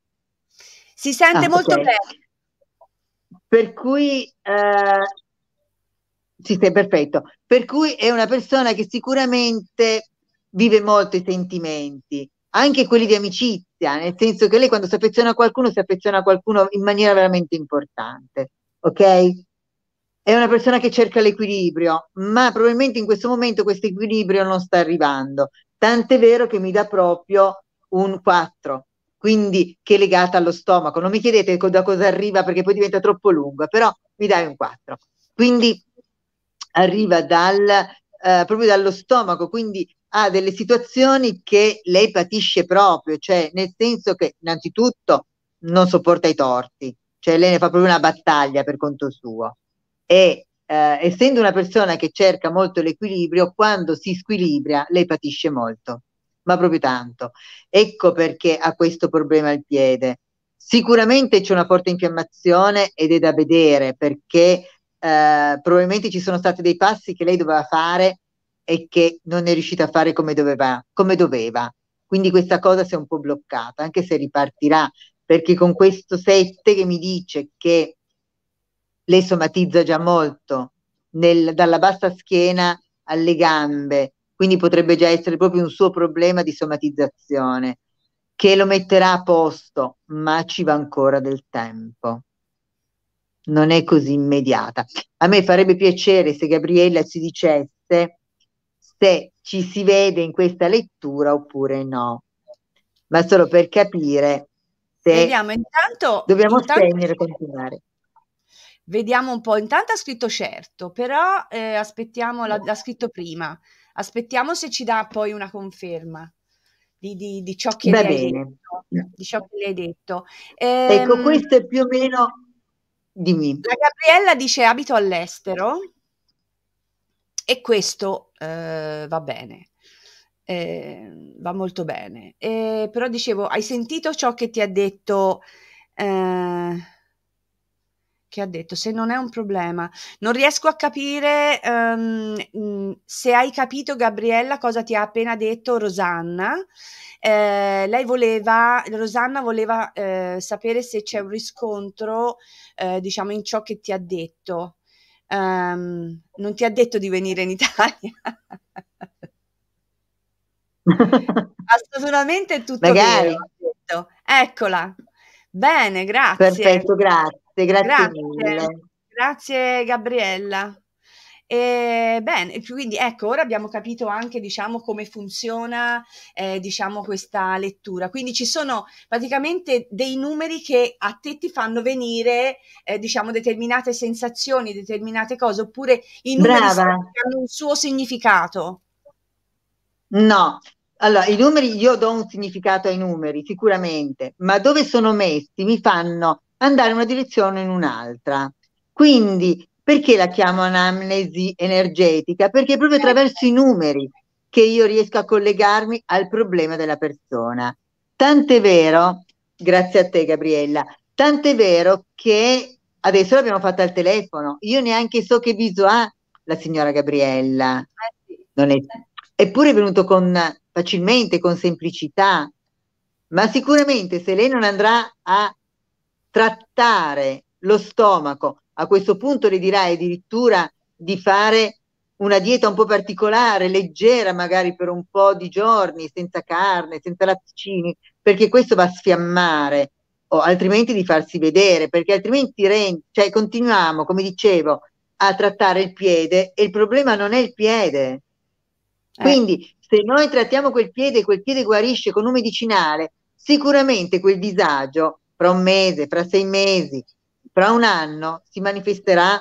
Si sente ah, molto okay. bene. Per cui eh, sì, sei perfetto. Per cui è una persona che sicuramente vive molto i sentimenti, anche quelli di amicizia, nel senso che lei quando si affeziona a qualcuno si affeziona a qualcuno in maniera veramente importante, ok? È una persona che cerca l'equilibrio, ma probabilmente in questo momento questo equilibrio non sta arrivando. Tant'è vero che mi dà proprio un 4, quindi che è legata allo stomaco. Non mi chiedete da cosa arriva perché poi diventa troppo lunga, però mi dai un 4. Quindi arriva dal, eh, proprio dallo stomaco, quindi ha delle situazioni che lei patisce proprio, cioè nel senso che innanzitutto non sopporta i torti, cioè lei ne fa proprio una battaglia per conto suo. E eh, essendo una persona che cerca molto l'equilibrio, quando si squilibra lei patisce molto ma proprio tanto. Ecco perché ha questo problema al piede. Sicuramente c'è una forte infiammazione ed è da vedere perché eh, probabilmente ci sono stati dei passi che lei doveva fare e che non è riuscita a fare come doveva. Come doveva. Quindi questa cosa si è un po' bloccata, anche se ripartirà, perché con questo 7 che mi dice che lei somatizza già molto nel, dalla bassa schiena alle gambe, quindi potrebbe già essere proprio un suo problema di somatizzazione, che lo metterà a posto, ma ci va ancora del tempo. Non è così immediata. A me farebbe piacere se Gabriella ci dicesse se ci si vede in questa lettura oppure no, ma solo per capire se Vediamo, intanto, dobbiamo intanto... spegnere e continuare. Vediamo un po', intanto ha scritto certo, però eh, aspettiamo, l'ha, l'ha scritto prima. Aspettiamo se ci dà poi una conferma di, di, di ciò, che lei hai detto. Ecco, ehm, ecco, questo è più o meno... Dimmi. La Gabriella dice abito all'estero e questo eh, va bene. Eh, va molto bene. Eh, però dicevo, hai sentito ciò che ti ha detto eh, che ha detto, se non è un problema. Non riesco a capire um, se hai capito Gabriella cosa ti ha appena detto Rosanna. Eh, lei voleva, Rosanna voleva eh, sapere se c'è un riscontro, eh, diciamo, in ciò che ti ha detto. Um, non ti ha detto di venire in Italia. Assolutamente [LAUGHS] tutto Magari. vero. Eccola. Bene, grazie. Perfetto, grazie grazie, grazie mille. Grazie Gabriella. E bene, quindi ecco, ora abbiamo capito anche diciamo, come funziona eh, diciamo, questa lettura. Quindi ci sono praticamente dei numeri che a te ti fanno venire eh, diciamo, determinate sensazioni, determinate cose, oppure i numeri hanno un suo significato. No, allora i numeri, io do un significato ai numeri sicuramente, ma dove sono messi mi fanno andare in una direzione o in un'altra. Quindi, perché la chiamo anamnesi energetica? Perché è proprio attraverso i numeri che io riesco a collegarmi al problema della persona. Tant'è vero, grazie a te Gabriella, tant'è vero che adesso l'abbiamo fatta al telefono, io neanche so che viso ha la signora Gabriella, eh non è, eppure è venuto con, facilmente, con semplicità, ma sicuramente se lei non andrà a trattare lo stomaco, a questo punto le dirai addirittura di fare una dieta un po' particolare, leggera magari per un po' di giorni, senza carne, senza latticini, perché questo va a sfiammare o altrimenti di farsi vedere, perché altrimenti rend- cioè, continuiamo, come dicevo, a trattare il piede e il problema non è il piede. Eh. Quindi eh. se noi trattiamo quel piede e quel piede guarisce con un medicinale, sicuramente quel disagio fra un mese, fra sei mesi, fra un anno si manifesterà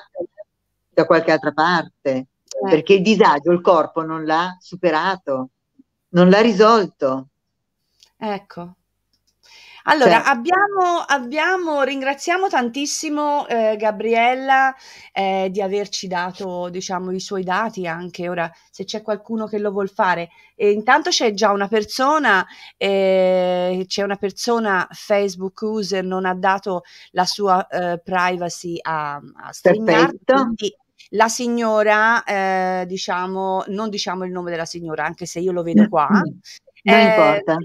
da qualche altra parte, eh. perché il disagio il corpo non l'ha superato, non l'ha risolto. Ecco, allora, Certo. abbiamo, abbiamo- ringraziamo tantissimo eh, Gabriella eh, di averci dato, diciamo, i suoi dati anche. Ora, se c'è qualcuno che lo vuol fare. E intanto c'è già una persona, eh, c'è una persona Facebook user, non ha dato la sua eh, privacy a, a StreamYard, Perfetto. la signora, eh, diciamo, non diciamo il nome della signora, anche se io lo vedo qua. Non Eh, importa.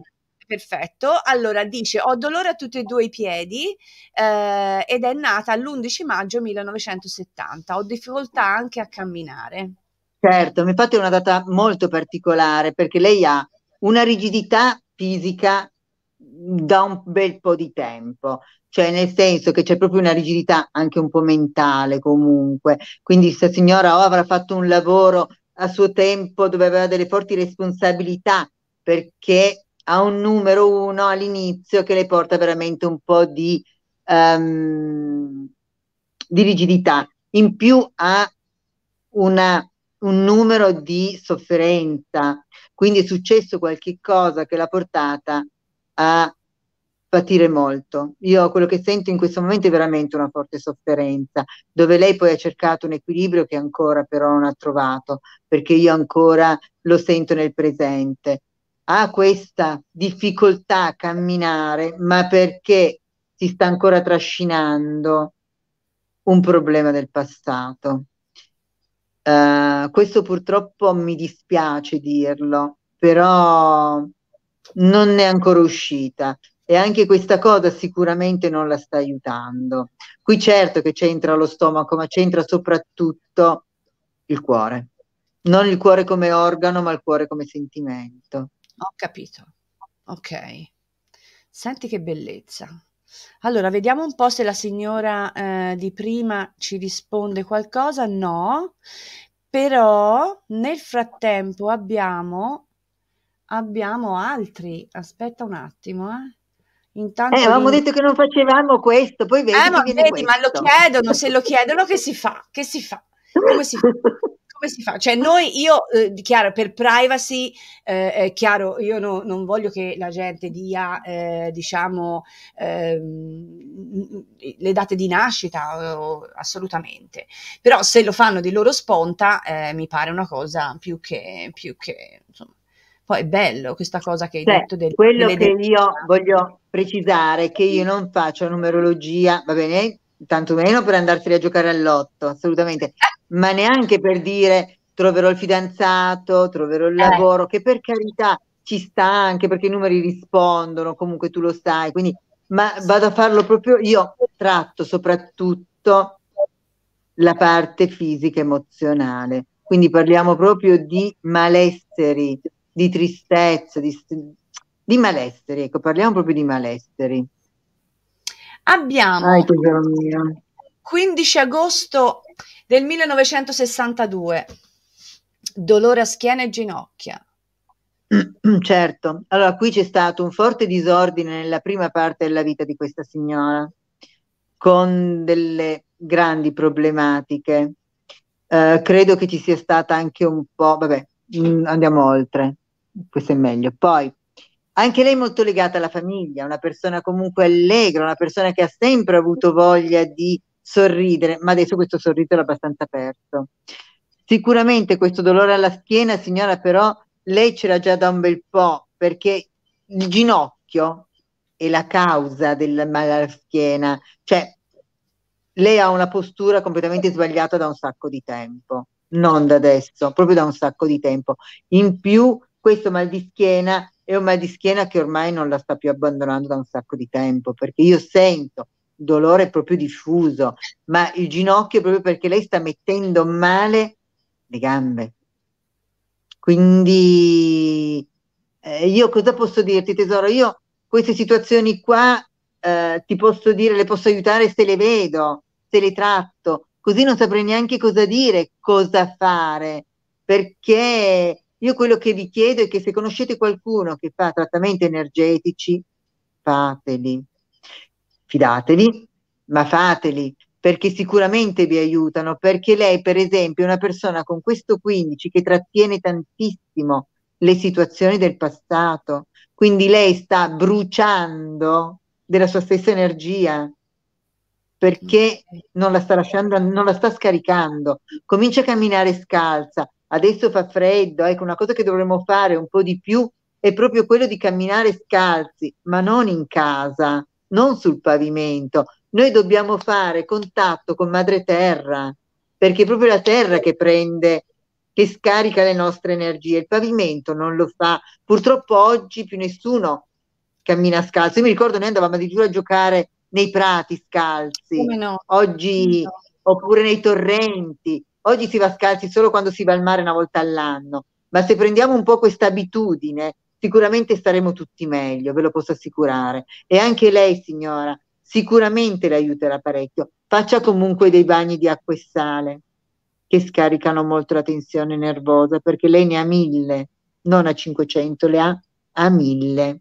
Perfetto, allora dice ho dolore a tutti e due i piedi eh, ed è nata l'11 maggio 1970, ho difficoltà anche a camminare. Certo, infatti è una data molto particolare perché lei ha una rigidità fisica da un bel po' di tempo, cioè nel senso che c'è proprio una rigidità anche un po' mentale comunque, quindi questa signora o avrà fatto un lavoro a suo tempo dove aveva delle forti responsabilità perché ha un numero uno all'inizio che le porta veramente un po' di, um, di rigidità. In più ha una, un numero di sofferenza, quindi è successo qualche cosa che l'ha portata a patire molto. Io quello che sento in questo momento è veramente una forte sofferenza, dove lei poi ha cercato un equilibrio che ancora però non ha trovato, perché io ancora lo sento nel presente ha questa difficoltà a camminare, ma perché si sta ancora trascinando un problema del passato. Uh, questo purtroppo mi dispiace dirlo, però non è ancora uscita e anche questa cosa sicuramente non la sta aiutando. Qui certo che c'entra lo stomaco, ma c'entra soprattutto il cuore. Non il cuore come organo, ma il cuore come sentimento. Ho capito. Ok. Senti che bellezza. Allora, vediamo un po' se la signora, ehm, di prima ci risponde qualcosa. No, però nel frattempo abbiamo abbiamo altri. Aspetta un attimo, eh. Intanto Eh, avevamo detto che non facevamo questo, poi vedi Eh, ma viene vedi, ma lo chiedono, se lo chiedono che si fa? Che si fa? Come si fa? [LAUGHS] come si fa? Cioè, noi, io, eh, chiaro, per privacy, eh, è chiaro, io no, non voglio che la gente dia, eh, diciamo, ehm, le date di nascita, oh, assolutamente. Però se lo fanno di loro sponta, eh, mi pare una cosa più che, più che insomma. Poi è bello questa cosa che hai Beh, cioè, detto. Del, quello che io voglio precisare, è che io non faccio numerologia, va bene? Tantomeno per andarseli a giocare all'otto, assolutamente ma neanche per dire troverò il fidanzato, troverò il eh. lavoro, eh. che per carità ci sta anche perché i numeri rispondono, comunque tu lo sai, quindi ma vado a farlo proprio io tratto soprattutto la parte fisica emozionale. Quindi parliamo proprio di malesseri, di tristezza, di, di malesseri, ecco, parliamo proprio di malesseri. Abbiamo Ai, 15 agosto del 1962, dolore a schiena e ginocchia. [CLEARS THROAT] Certo, allora qui c'è stato un forte disordine nella prima parte della vita di questa signora, con delle grandi problematiche. Eh, credo che ci sia stata anche un po', vabbè, mm, andiamo oltre, questo è meglio. Poi, anche lei molto legata alla famiglia, una persona comunque allegra, una persona che ha sempre avuto voglia di sorridere, ma adesso questo sorriso era abbastanza aperto. Sicuramente questo dolore alla schiena, signora, però lei c'era già da un bel po', perché il ginocchio è la causa del male alla schiena, cioè lei ha una postura completamente sbagliata da un sacco di tempo, non da adesso, proprio da un sacco di tempo. In più, questo mal di schiena è un mal di schiena che ormai non la sta più abbandonando da un sacco di tempo, perché io sento dolore proprio diffuso, ma il ginocchio proprio perché lei sta mettendo male le gambe. Quindi eh, io cosa posso dirti tesoro? Io queste situazioni qua eh, ti posso dire, le posso aiutare se le vedo, se le tratto, così non saprei neanche cosa dire, cosa fare, perché io quello che vi chiedo è che se conoscete qualcuno che fa trattamenti energetici, fateli, fidatevi, ma fateli perché sicuramente vi aiutano, perché lei per esempio è una persona con questo 15 che trattiene tantissimo le situazioni del passato, quindi lei sta bruciando della sua stessa energia perché non la sta lasciando, non la sta scaricando, comincia a camminare scalza, adesso fa freddo, ecco una cosa che dovremmo fare un po' di più è proprio quello di camminare scalzi, ma non in casa, non sul pavimento. Noi dobbiamo fare contatto con madre terra, perché è proprio la terra che prende, che scarica le nostre energie. Il pavimento non lo fa. Purtroppo oggi più nessuno cammina scalzo. Io mi ricordo noi andavamo addirittura a giocare nei prati scalzi. No? Oggi no. oppure nei torrenti. Oggi si va scalzi solo quando si va al mare una volta all'anno, ma se prendiamo un po' questa abitudine sicuramente staremo tutti meglio, ve lo posso assicurare. E anche lei, signora, sicuramente le aiuterà parecchio. Faccia comunque dei bagni di acqua e sale che scaricano molto la tensione nervosa perché lei ne ha mille, non a 500, le ha a mille.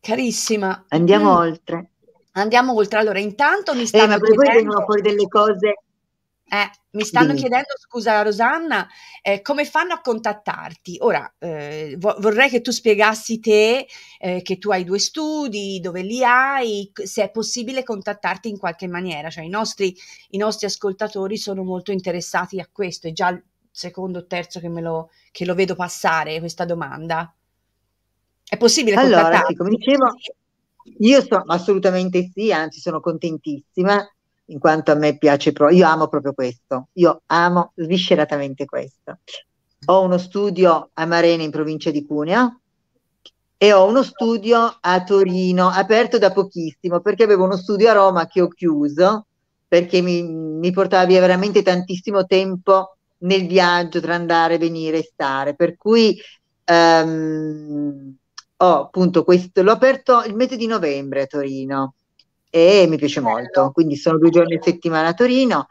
Carissima. Andiamo mm. oltre. Andiamo oltre. Allora, intanto mi stanno eh, ma poi chiedendo... vengono fuori delle cose eh, mi stanno Bene. chiedendo, scusa Rosanna, eh, come fanno a contattarti? Ora, eh, vo- vorrei che tu spiegassi te eh, che tu hai due studi, dove li hai, se è possibile contattarti in qualche maniera. Cioè, i nostri, i nostri ascoltatori sono molto interessati a questo, è già il secondo o terzo che, me lo, che lo vedo passare questa domanda. È possibile allora, contattarti? Allora, sì, come dicevo, io sono assolutamente sì, anzi sono contentissima in quanto a me piace, pro- io amo proprio questo, io amo svisceratamente questo. Ho uno studio a Marena in provincia di Cuneo e ho uno studio a Torino, aperto da pochissimo, perché avevo uno studio a Roma che ho chiuso, perché mi, mi portava via veramente tantissimo tempo nel viaggio tra andare, venire e stare. Per cui ehm, ho appunto questo, l'ho aperto il mese di novembre a Torino e mi piace molto. Quindi sono due giorni a settimana a Torino.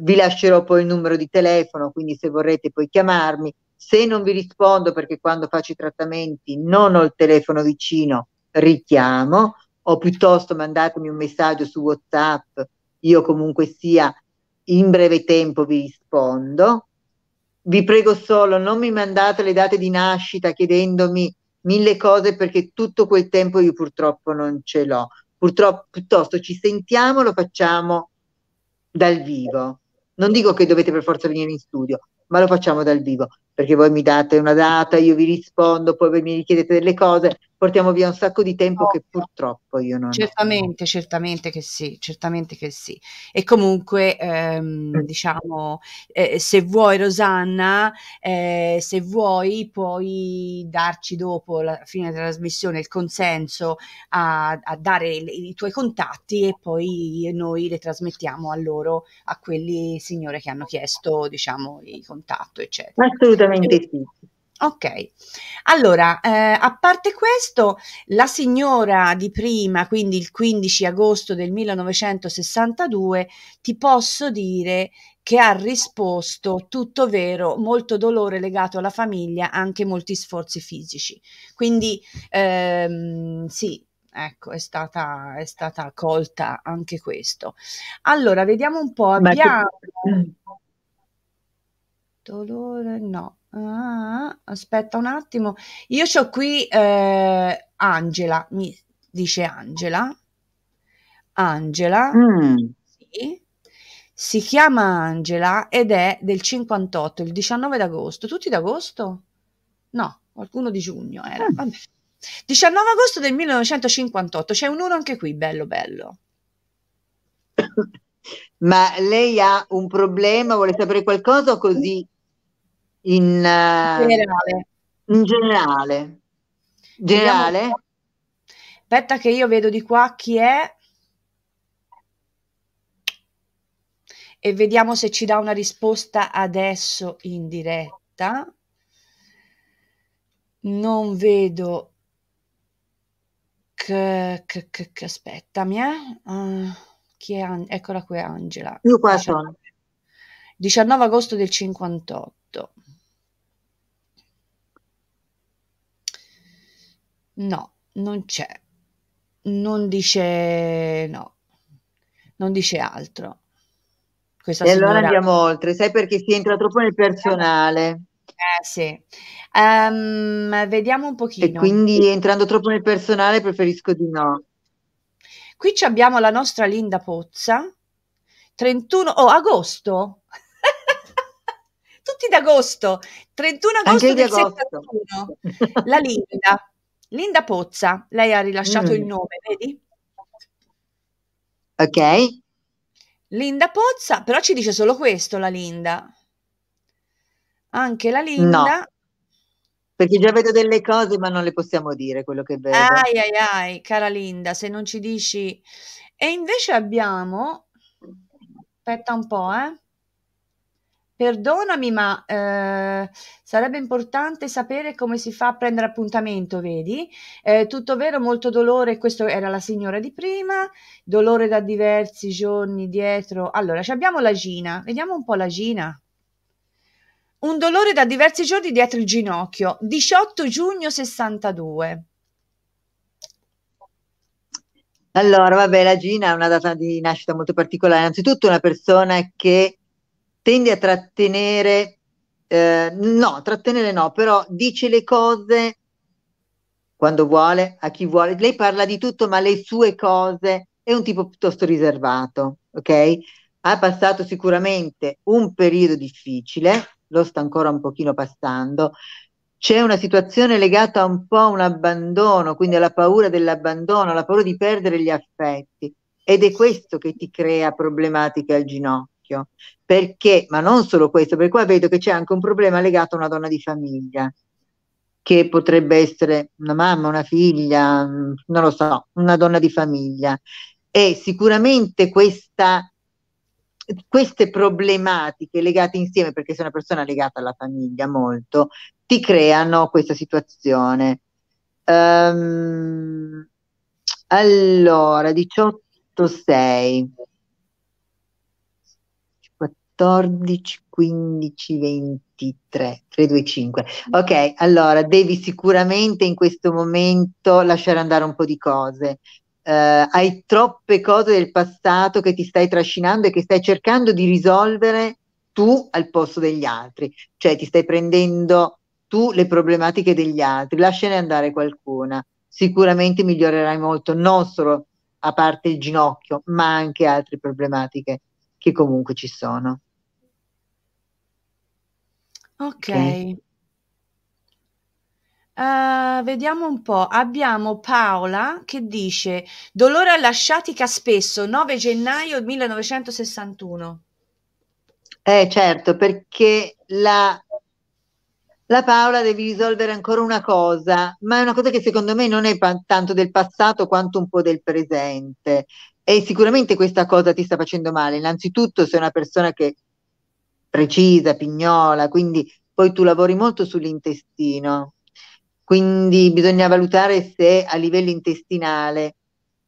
Vi lascerò poi il numero di telefono, quindi se vorrete poi chiamarmi. Se non vi rispondo perché quando faccio i trattamenti non ho il telefono vicino, richiamo o piuttosto mandatemi un messaggio su WhatsApp. Io comunque sia in breve tempo vi rispondo. Vi prego solo, non mi mandate le date di nascita chiedendomi mille cose perché tutto quel tempo io purtroppo non ce l'ho. Purtroppo, piuttosto ci sentiamo, lo facciamo dal vivo. Non dico che dovete per forza venire in studio, ma lo facciamo dal vivo, perché voi mi date una data, io vi rispondo, poi voi mi richiedete delle cose, portiamo via un sacco di tempo no. che purtroppo io non certamente, ho. certamente che sì, certamente che sì. E comunque ehm, mm. diciamo eh, se vuoi Rosanna, eh, se vuoi puoi darci dopo la fine della trasmissione il consenso a, a dare i, i tuoi contatti e poi noi le trasmettiamo a loro, a quelli signore che hanno chiesto diciamo il contatto eccetera. Assolutamente sì. Ok, allora, eh, a parte questo, la signora di prima, quindi il 15 agosto del 1962, ti posso dire che ha risposto tutto vero, molto dolore legato alla famiglia, anche molti sforzi fisici. Quindi ehm, sì, ecco, è stata, è stata colta anche questo. Allora, vediamo un po', abbiamo... [CLEARS THROAT] [CLEARS THROAT] dolore, no. Ah, aspetta un attimo. Io ho qui eh, Angela, mi dice Angela. Angela. Mm. Sì. Si chiama Angela ed è del 58, il 19 d'agosto. Tutti d'agosto? No, qualcuno di giugno era. Mm. Ah. 19 agosto del 1958, c'è un 1 anche qui, bello bello. [COUGHS] Ma lei ha un problema, vuole sapere qualcosa o così in, uh, generale. in generale. generale. Aspetta che io vedo di qua chi è e vediamo se ci dà una risposta adesso in diretta. Non vedo che, che, che, che aspettami, eh? Uh, chi è? An- Eccola qui, Angela. Io qua sono. 19 agosto del 58. No, non c'è. Non dice no. Non dice altro. Questa e signora... allora andiamo oltre, sai perché si entra troppo nel personale. Eh sì. Um, vediamo un pochino. E quindi entrando troppo nel personale preferisco di no. Qui abbiamo la nostra Linda Pozza. 31 oh, agosto. [LAUGHS] Tutti d'agosto. 31 agosto Anche di agosto. 71. La Linda Linda Pozza, lei ha rilasciato mm. il nome, vedi? Ok. Linda Pozza, però ci dice solo questo la Linda. Anche la Linda. No. Perché già vedo delle cose, ma non le possiamo dire quello che vedo. Ai ai ai, cara Linda, se non ci dici. E invece abbiamo. Aspetta un po', eh. Perdonami, ma eh, sarebbe importante sapere come si fa a prendere appuntamento, vedi? Eh, tutto vero, molto dolore, questo era la signora di prima, dolore da diversi giorni dietro. Allora, abbiamo la Gina, vediamo un po' la Gina. Un dolore da diversi giorni dietro il ginocchio, 18 giugno 62. Allora, vabbè, la Gina ha una data di nascita molto particolare. Innanzitutto una persona che tende a trattenere, eh, no, trattenere no, però dice le cose quando vuole, a chi vuole. Lei parla di tutto, ma le sue cose è un tipo piuttosto riservato, ok? Ha passato sicuramente un periodo difficile, lo sta ancora un pochino passando. C'è una situazione legata un po' a un abbandono, quindi alla paura dell'abbandono, alla paura di perdere gli affetti ed è questo che ti crea problematiche al ginocchio occhio. Perché, ma non solo questo, per qua vedo che c'è anche un problema legato a una donna di famiglia, che potrebbe essere una mamma, una figlia, non lo so, una donna di famiglia. E sicuramente questa, queste problematiche legate insieme, perché sei una persona legata alla famiglia molto, ti creano questa situazione. Um, allora, 18 sei 14, 15, 23, 3, 2, 5. Ok, allora devi sicuramente in questo momento lasciare andare un po' di cose. Uh, hai troppe cose del passato che ti stai trascinando e che stai cercando di risolvere tu al posto degli altri, cioè ti stai prendendo tu le problematiche degli altri, lasciane andare qualcuna, sicuramente migliorerai molto, non solo a parte il ginocchio, ma anche altre problematiche che comunque ci sono. Ok. Okay. Uhm, vediamo un po'. Abbiamo Paola che dice: "Dolore alla sciatica spesso, 9 gennaio 1961". Eh certo, perché la la Paola devi risolvere ancora una cosa, ma è una cosa che secondo me non è pa tanto del passato quanto un po' del presente. E sicuramente questa cosa ti sta facendo male. Innanzitutto sei una persona che precisa, pignola, quindi poi tu lavori molto sull'intestino, quindi bisogna valutare se a livello intestinale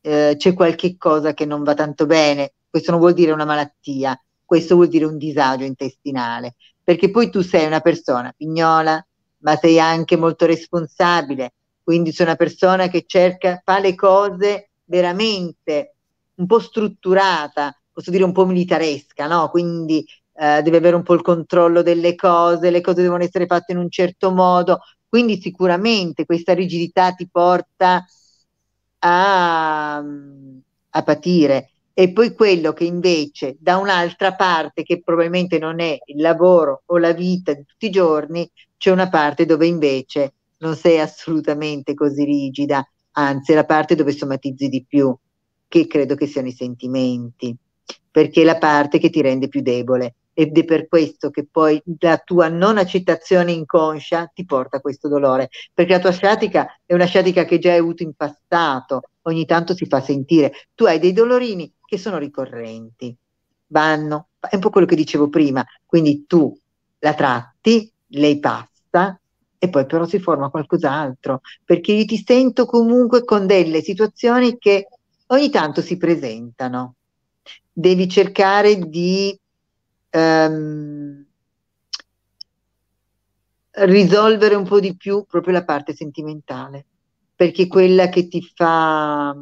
eh, c'è qualche cosa che non va tanto bene. Questo non vuol dire una malattia, questo vuol dire un disagio intestinale, perché poi tu sei una persona pignola, ma sei anche molto responsabile, quindi sei una persona che cerca, fa le cose veramente un po' strutturata, posso dire un po' militaresca, no? Quindi eh, deve avere un po' il controllo delle cose, le cose devono essere fatte in un certo modo, quindi sicuramente questa rigidità ti porta a, a patire. E poi quello che invece da un'altra parte, che probabilmente non è il lavoro o la vita di tutti i giorni, c'è una parte dove invece non sei assolutamente così rigida, anzi la parte dove somatizzi di più, che credo che siano i sentimenti, perché è la parte che ti rende più debole ed è per questo che poi la tua non accettazione inconscia ti porta a questo dolore, perché la tua sciatica è una sciatica che già hai avuto in passato, ogni tanto si fa sentire, tu hai dei dolorini che sono ricorrenti, vanno, è un po' quello che dicevo prima, quindi tu la tratti, lei passa e poi però si forma qualcos'altro, perché io ti sento comunque con delle situazioni che ogni tanto si presentano. Devi cercare di ehm, risolvere un po' di più proprio la parte sentimentale, perché quella che ti fa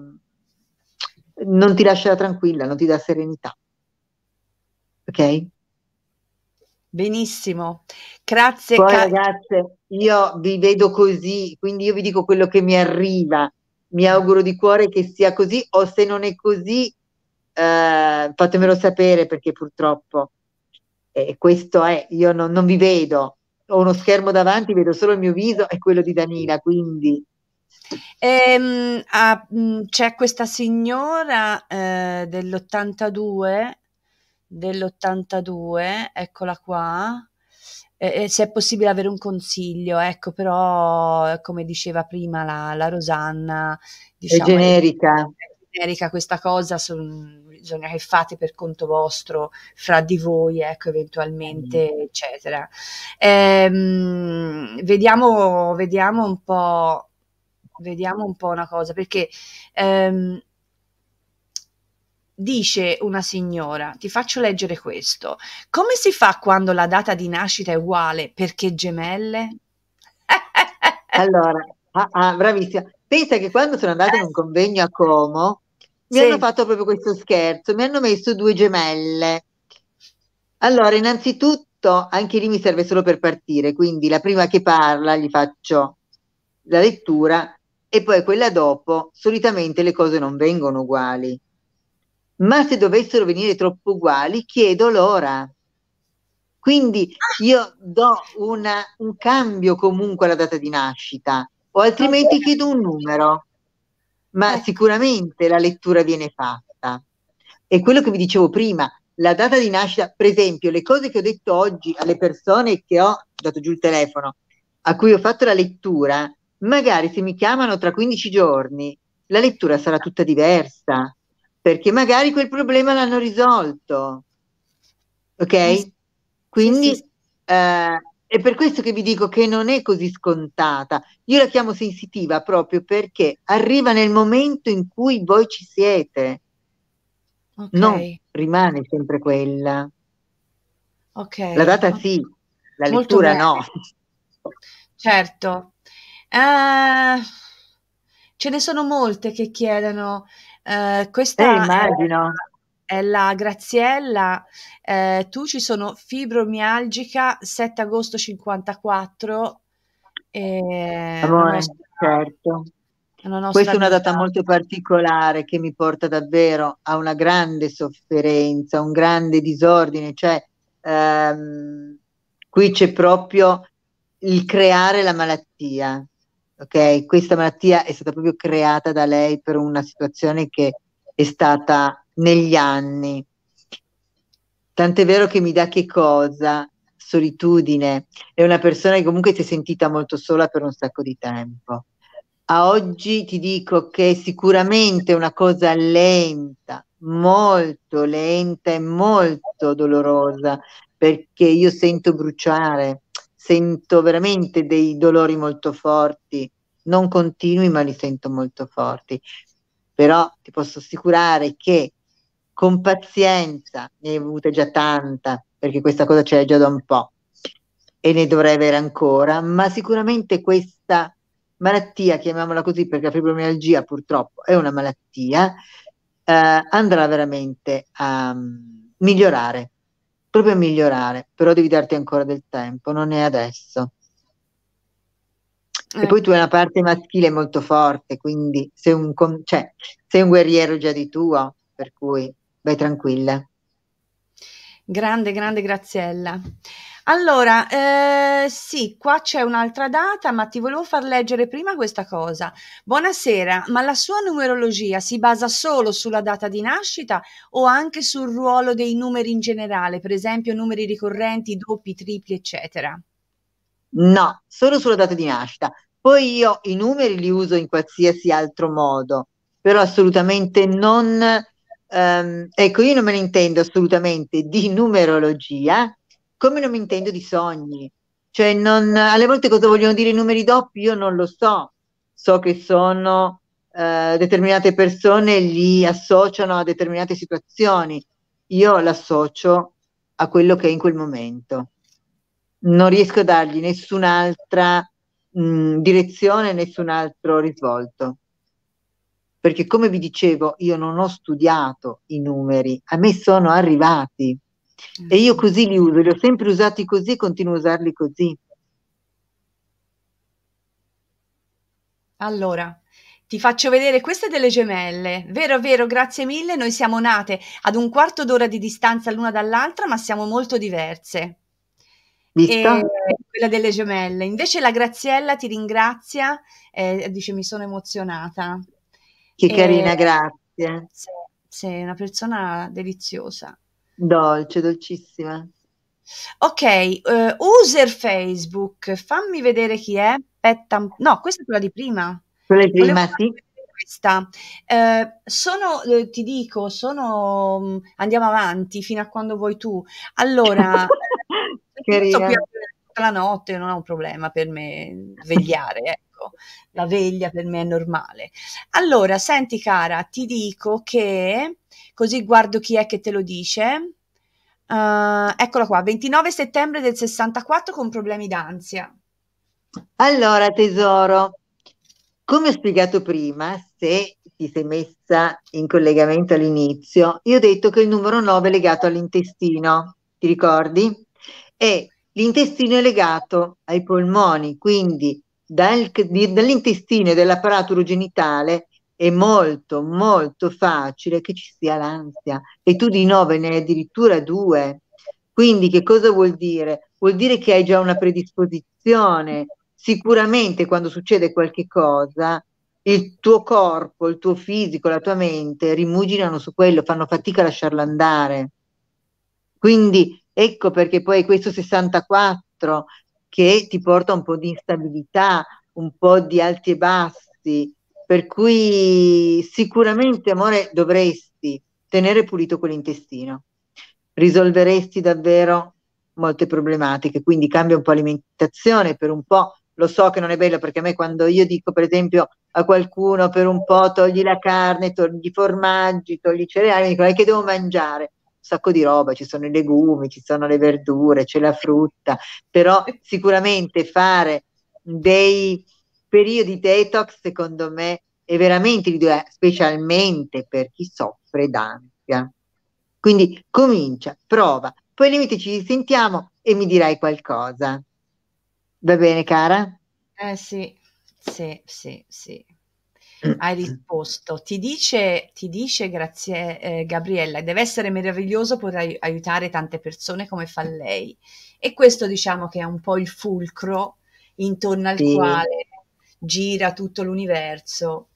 non ti lascia tranquilla, non ti dà serenità. Ok? Benissimo, grazie. Poi, ca- ragazze, io vi vedo così, quindi io vi dico quello che mi arriva. Mi auguro di cuore che sia così, o se non è così, eh, fatemelo sapere perché purtroppo e questo è, io non, non vi vedo, ho uno schermo davanti, vedo solo il mio viso e quello di Danila, quindi... Ehm, ah, mm, c'è questa signora eh, dell'82, dell'82, eccola qua. Eh, se è possibile avere un consiglio, ecco, però come diceva prima la, la Rosanna, diciamo, è generica. È, generica questa cosa, son, bisogna che fate per conto vostro, fra di voi, ecco, eventualmente, mm. eccetera. Ehm, vediamo, vediamo un po' vediamo un po' una cosa, perché ehm, dice una signora, ti faccio leggere questo, come si fa quando la data di nascita è uguale perché gemelle? allora, ah, ah, bravissima. Pensa che quando sono andata in un convegno a Como, mi sì. hanno fatto proprio questo scherzo, mi hanno messo due gemelle. Allora, innanzitutto, anche lì mi serve solo per partire, quindi la prima che parla gli faccio la lettura e poi quella dopo, solitamente le cose non vengono uguali. Ma se dovessero venire troppo uguali, chiedo l'ora. Quindi io do una, un cambio comunque alla data di nascita o altrimenti chiedo un numero, ma eh. sicuramente la lettura viene fatta. E quello che vi dicevo prima, la data di nascita, per esempio, le cose che ho detto oggi alle persone che ho dato giù il telefono, a cui ho fatto la lettura, magari se mi chiamano tra 15 giorni, la lettura sarà tutta diversa, perché magari quel problema l'hanno risolto. Ok? Quindi eh, è per questo che vi dico che non è così scontata. Io la chiamo sensitiva proprio perché arriva nel momento in cui voi ci siete. Okay. Non rimane sempre quella. Okay. La data sì, la Molto lettura bene. no. Certo. Uh, ce ne sono molte che chiedono uh, questa... Eh, immagino. È la Graziella, eh, tu ci sono fibromialgica 7 agosto 54. Eh, Amore, nostra, certo. Questa è una data molto particolare che mi porta davvero a una grande sofferenza, un grande disordine, cioè ehm, qui c'è proprio il creare la malattia, ok? Questa malattia è stata proprio creata da lei per una situazione che è stata negli anni. Tant'è vero che mi dà che cosa? Solitudine. È una persona che comunque si è sentita molto sola per un sacco di tempo. A oggi ti dico che è sicuramente una cosa lenta, molto lenta e molto dolorosa, perché io sento bruciare, sento veramente dei dolori molto forti, non continui ma li sento molto forti. Però ti posso assicurare che con pazienza, ne hai avute già tanta, perché questa cosa c'è già da un po' e ne dovrei avere ancora, ma sicuramente questa malattia, chiamiamola così perché la fibromialgia purtroppo è una malattia, eh, andrà veramente a mm, migliorare, proprio a migliorare, però devi darti ancora del tempo, non è adesso. E poi eh. tu hai una parte maschile molto forte, quindi sei un, cioè, sei un guerriero già di tuo, per cui vai tranquilla. Grande, grande Graziella. Allora, eh, sì, qua c'è un'altra data, ma ti volevo far leggere prima questa cosa. Buonasera, ma la sua numerologia si basa solo sulla data di nascita o anche sul ruolo dei numeri in generale, per esempio numeri ricorrenti, doppi, tripli, eccetera? No, solo sulla data di nascita. Poi io i numeri li uso in qualsiasi altro modo, però assolutamente non Um, ecco, io non me ne intendo assolutamente di numerologia, come non mi intendo di sogni. Cioè, non, alle volte cosa vogliono dire i numeri doppi io non lo so. So che sono eh, determinate persone li associano a determinate situazioni. Io l'associo a quello che è in quel momento. Non riesco a dargli nessun'altra mh, mm, direzione, nessun altro risvolto perché come vi dicevo io non ho studiato i numeri, a me sono arrivati e io così li uso, li ho sempre usati così e continuo a usarli così. Allora, ti faccio vedere queste delle gemelle. Vero, vero, grazie mille. Noi siamo nate ad un quarto d'ora di distanza l'una dall'altra, ma siamo molto diverse. Vista? Eh, quella delle gemelle. Invece la Graziella ti ringrazia, eh, dice mi sono emozionata. Che e... carina, ehm, grazie. Sì, sì, una persona deliziosa. Dolce, dolcissima. Ok, uh, user Facebook, fammi vedere chi è. Pettam... No, questa è quella di prima. Quella di prima, sì. Questa. Uh, sono, uh, ti dico, sono... Mm, andiamo avanti fino a quando vuoi tu. Allora, sto [LAUGHS] qui a tutta la notte non è un problema per me vegliare, ecco, la veglia per me è normale. Allora, senti cara, ti dico che, così guardo chi è che te lo dice, uh, eh, eccola qua, 29 settembre del 64 con problemi d'ansia. Allora tesoro, come ho spiegato prima, se ti sei messa in collegamento all'inizio, io ho detto che il numero 9 è legato all'intestino, ti ricordi? E L'intestino è legato ai polmoni, quindi dal, dall'intestino e dall'apparato urogenitale è molto, molto facile che ci sia l'ansia e tu di nove ne hai addirittura due. Quindi che cosa vuol dire? Vuol dire che hai già una predisposizione. Sicuramente quando succede qualche cosa, il tuo corpo, il tuo fisico, la tua mente rimuginano su quello, fanno fatica a lasciarlo andare. Quindi Ecco perché poi questo 64 che ti porta un po' di instabilità, un po' di alti e bassi, per cui sicuramente, amore, dovresti tenere pulito quell'intestino. Risolveresti davvero molte problematiche, quindi cambia un po' l'alimentazione per un po'. Lo so che non è bello perché a me quando io dico per esempio a qualcuno per un po' togli la carne, togli i formaggi, togli i cereali, mi dicono che devo mangiare? un sacco di roba, ci sono i legumi, ci sono le verdure, c'è la frutta, però sicuramente fare dei periodi detox secondo me è veramente individuale, specialmente per chi soffre d'ansia. Quindi comincia, prova, poi al limite ci sentiamo e mi dirai qualcosa. Va bene cara? Eh sì, sì, sì, sì. [CLEARS THROAT] hai risposto. Ti dice, ti dice grazie eh, Gabriella, deve essere meraviglioso poter ai- aiutare tante persone come fa lei. E questo diciamo che è un po' il fulcro intorno al sì. quale gira tutto l'universo,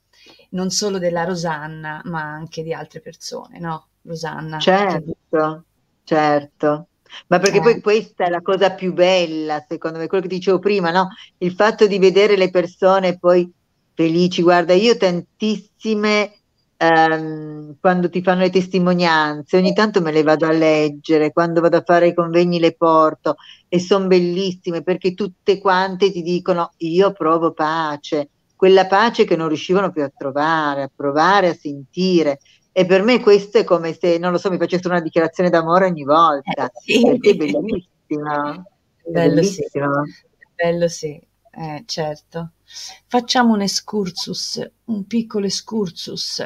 non solo della Rosanna, ma anche di altre persone, no? Rosanna. Certo, certo. Ma perché eh. poi questa è la cosa più bella, secondo me, quello che dicevo prima, no? Il fatto di vedere le persone poi felici. Guarda, io tantissime, ehm, quando ti fanno le testimonianze, ogni tanto me le vado a leggere, quando vado a fare i convegni le porto e sono bellissime perché tutte quante ti dicono io provo pace, quella pace che non riuscivano più a trovare, a provare, a sentire. E per me questo è come se, non lo so, mi facessero una dichiarazione d'amore ogni volta, eh, perché è bellissima. Bello, bellissimo. Sì. Bello sì, eh, certo. Facciamo un excursus, un piccolo excursus.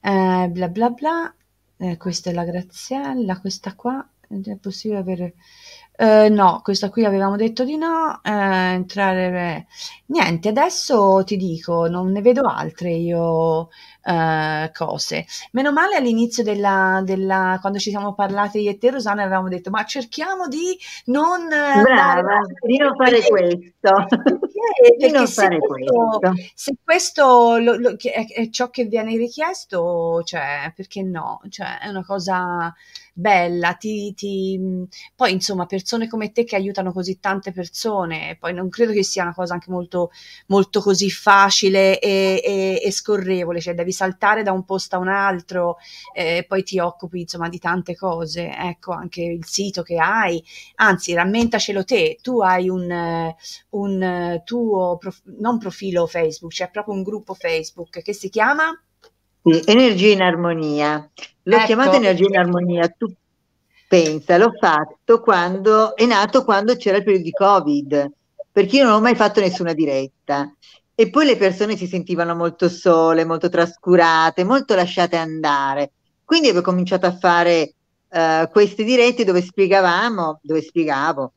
Eh, bla bla bla, eh, questa è la Graziella, questa qua, è possibile avere... Eh, no, questa qui avevamo detto di no, eh, entrare... Niente, adesso ti dico, non ne vedo altre io uh, cose. Meno male all'inizio della, della, quando ci siamo parlate io e te Rosana avevamo detto ma cerchiamo di non, eh, Brava, di non fare perché, questo. [LAUGHS] Perché, di non fare questo, questo, Se questo lo, lo, è, è, ciò che viene richiesto, cioè perché no? Cioè è una cosa bella, ti, ti... poi insomma persone come te che aiutano così tante persone, poi non credo che sia una cosa anche molto, molto così facile e, e, e scorrevole, cioè devi saltare da un posto a un altro, eh, poi ti occupi insomma di tante cose, ecco anche il sito che hai, anzi rammentacelo te, tu hai un, un tuo prof... non profilo Facebook, c'è cioè proprio un gruppo Facebook che si chiama sì, energia in armonia. L'ho ecco. chiamata energia in armonia, tu pensa, l'ho fatto quando è nato quando c'era il periodo di Covid, perché io non ho mai fatto nessuna diretta. E poi le persone si sentivano molto sole, molto trascurate, molto lasciate andare. Quindi avevo cominciato a fare uh, queste dirette dove spiegavamo, dove spiegavo,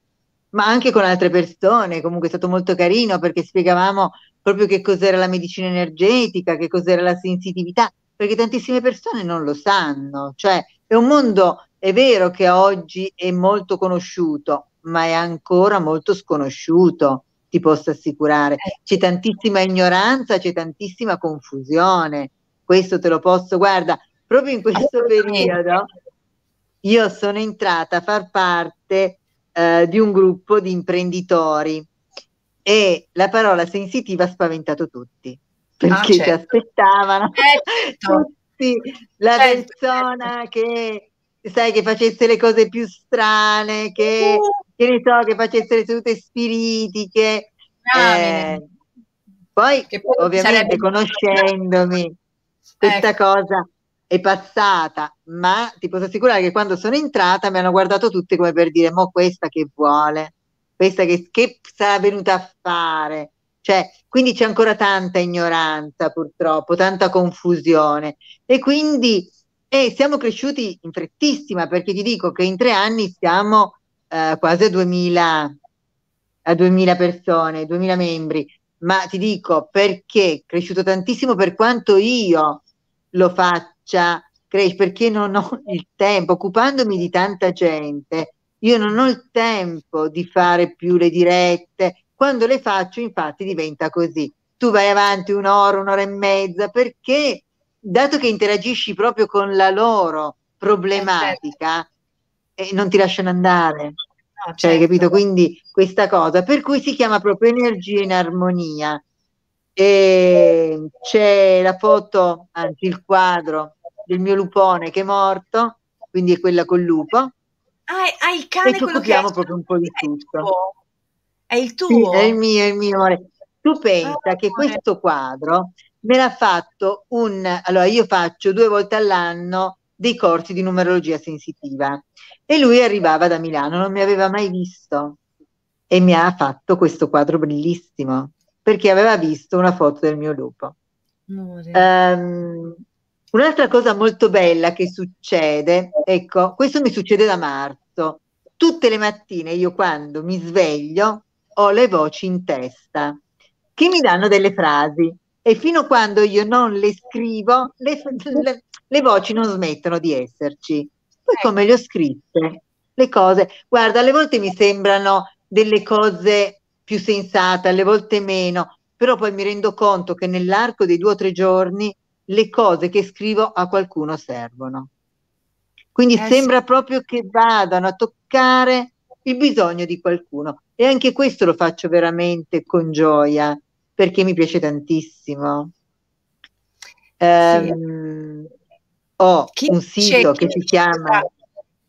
ma anche con altre persone, comunque è stato molto carino perché spiegavamo proprio che cos'era la medicina energetica, che cos'era la sensitività, perché tantissime persone non lo sanno, cioè è un mondo, è vero che oggi è molto conosciuto, ma è ancora molto sconosciuto, ti posso assicurare, eh. c'è tantissima ignoranza, c'è tantissima confusione, questo te lo posso, guarda, proprio in questo periodo io sono entrata a far parte eh, di un gruppo di imprenditori e la parola sensitiva ha spaventato tutti perché ah, certo. ci aspettavano eh, certo. tutti la certo, persona certo. che sai che facesse le cose più strane che, uh. che ne so che facesse le sedute spiritiche ah, eh, poi, poi, ovviamente conoscendomi questa [LAUGHS] ecco. cosa è passata ma ti posso assicurare che quando sono entrata mi hanno guardato tutti come per dire mo questa che vuole questa che, che sarà venuta a fare? Cioè, quindi c'è ancora tanta ignoranza purtroppo, tanta confusione e quindi eh, siamo cresciuti in frettissima perché ti dico che in tre anni siamo eh, quasi a 2000, a 2000 persone, 2000 membri, ma ti dico perché è cresciuto tantissimo per quanto io lo faccia, perché non ho il tempo, occupandomi di tanta gente, io non ho il tempo di fare più le dirette. Quando le faccio, infatti, diventa così. Tu vai avanti un'ora, un'ora e mezza, perché dato che interagisci proprio con la loro problematica, eh, certo. eh non ti lasciano andare. No, cioè, certo. capito? Quindi questa cosa, per cui si chiama proprio energia in armonia. E c'è la foto, anzi il quadro del mio lupone che è morto, quindi è quella col lupo, Ah, è, è il cane e quello che proprio un po' di tutto. È il tuo? È il, Sì, è il mio, è il mio. Tu pensa ah, che questo quadro me l'ha fatto un... Allora, io faccio due volte all'anno dei corsi di numerologia sensitiva e lui arrivava da Milano, non mi aveva mai visto e mi ha fatto questo quadro bellissimo perché aveva visto una foto del mio lupo. Um, Un'altra cosa molto bella che succede, ecco, questo mi succede da marzo. Tutte le mattine io quando mi sveglio ho le voci in testa che mi danno delle frasi e fino a quando io non le scrivo le, le, le voci non smettono di esserci. Poi come le ho scritte le cose, guarda, alle volte mi sembrano delle cose più sensate, alle volte meno, però poi mi rendo conto che nell'arco dei due o tre giorni le cose che scrivo a qualcuno servono. Quindi eh, sembra sì. proprio che vadano a toccare il bisogno di qualcuno e anche questo lo faccio veramente con gioia perché mi piace tantissimo. Um, Ho chi un sito che si chiama...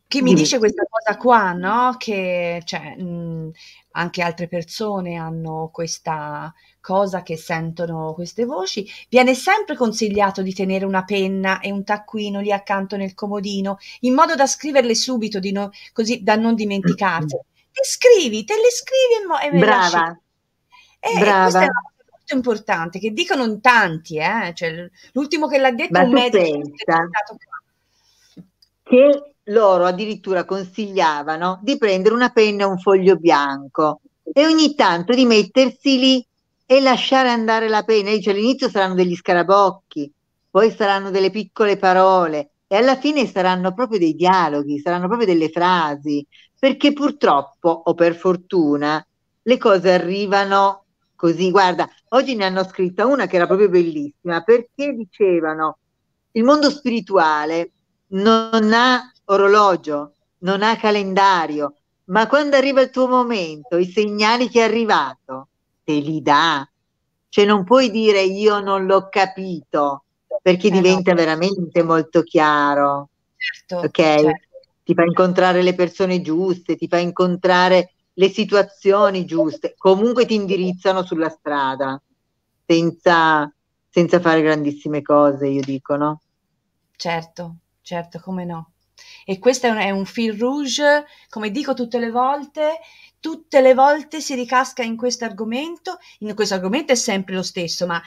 Chi mi dice questa cosa qua, no? Che cioè, mh, anche altre persone hanno questa, cosa che sentono queste voci. Viene sempre consigliato di tenere una penna e un taccuino lì accanto nel comodino, in modo da scriverle subito, no, così da non dimenticarsi. Te scrivi, te le scrivi e, mo- e Brava. Eh, e, Brava. E importante che dicono in tanti, eh? cioè, l'ultimo che l'ha detto è un medico che loro addirittura consigliavano di prendere una penna e un foglio bianco e ogni tanto di mettersi lì e lasciare andare la pena. Dice, all'inizio saranno degli scarabocchi, poi saranno delle piccole parole e alla fine saranno proprio dei dialoghi, saranno proprio delle frasi, perché purtroppo o per fortuna le cose arrivano così. Guarda, oggi ne hanno scritta una che era proprio bellissima, perché dicevano il mondo spirituale non ha orologio, non ha calendario, ma quando arriva il tuo momento, i segnali che è arrivato, te li dà. Cioè non puoi dire io non l'ho capito, perché eh diventa no. veramente molto chiaro. Certo, ok? Certo. Ti fa incontrare le persone giuste, ti fa incontrare le situazioni giuste, comunque ti indirizzano sulla strada, senza, senza fare grandissime cose, io dico, no? Certo, certo, come no. E questo è un, è un fil rouge, come dico tutte le volte, tutte le volte si ricasca in questo argomento, in questo argomento è sempre lo stesso, ma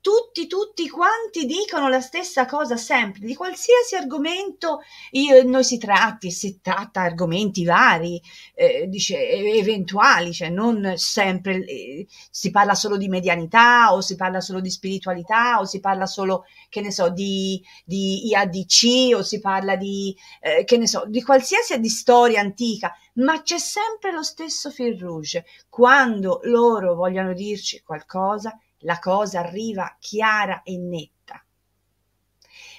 tutti, tutti quanti dicono la stessa cosa sempre, di qualsiasi argomento io, noi si tratti, si tratta argomenti vari, eh, dice, eventuali, cioè non sempre eh, si parla solo di medianità o si parla solo di spiritualità o si parla solo che ne so, di, di IADC o si parla di, eh, che ne so, di qualsiasi di storia antica, ma c'è sempre lo stesso fil rouge. Quando loro vogliono dirci qualcosa, la cosa arriva chiara e netta.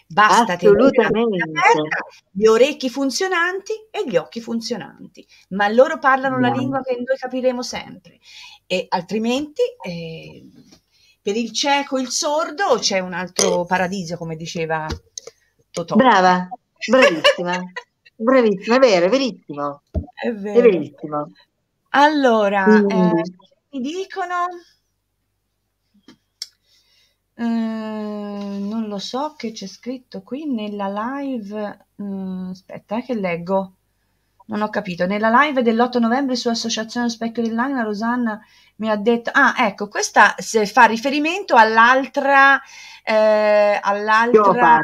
Basta tenere aperta, gli orecchi funzionanti e gli occhi funzionanti, ma loro parlano no. la lingua che noi capiremo sempre, e altrimenti eh, per il cieco, il sordo c'è un altro eh. paradiso, come diceva Totò. Brava, bravissima, bravissima, è vero, è verissimo. È vero. È verissimo. Allora, eh, mi dicono... Eh, non lo so che c'è scritto qui nella live. Mm, eh, aspetta, che leggo. Non ho capito. Nella live dell'8 novembre su Associazione Specchio dell'Anima, Rosanna mi ha detto, ah ecco, questa fa riferimento all'altra, eh, all'altra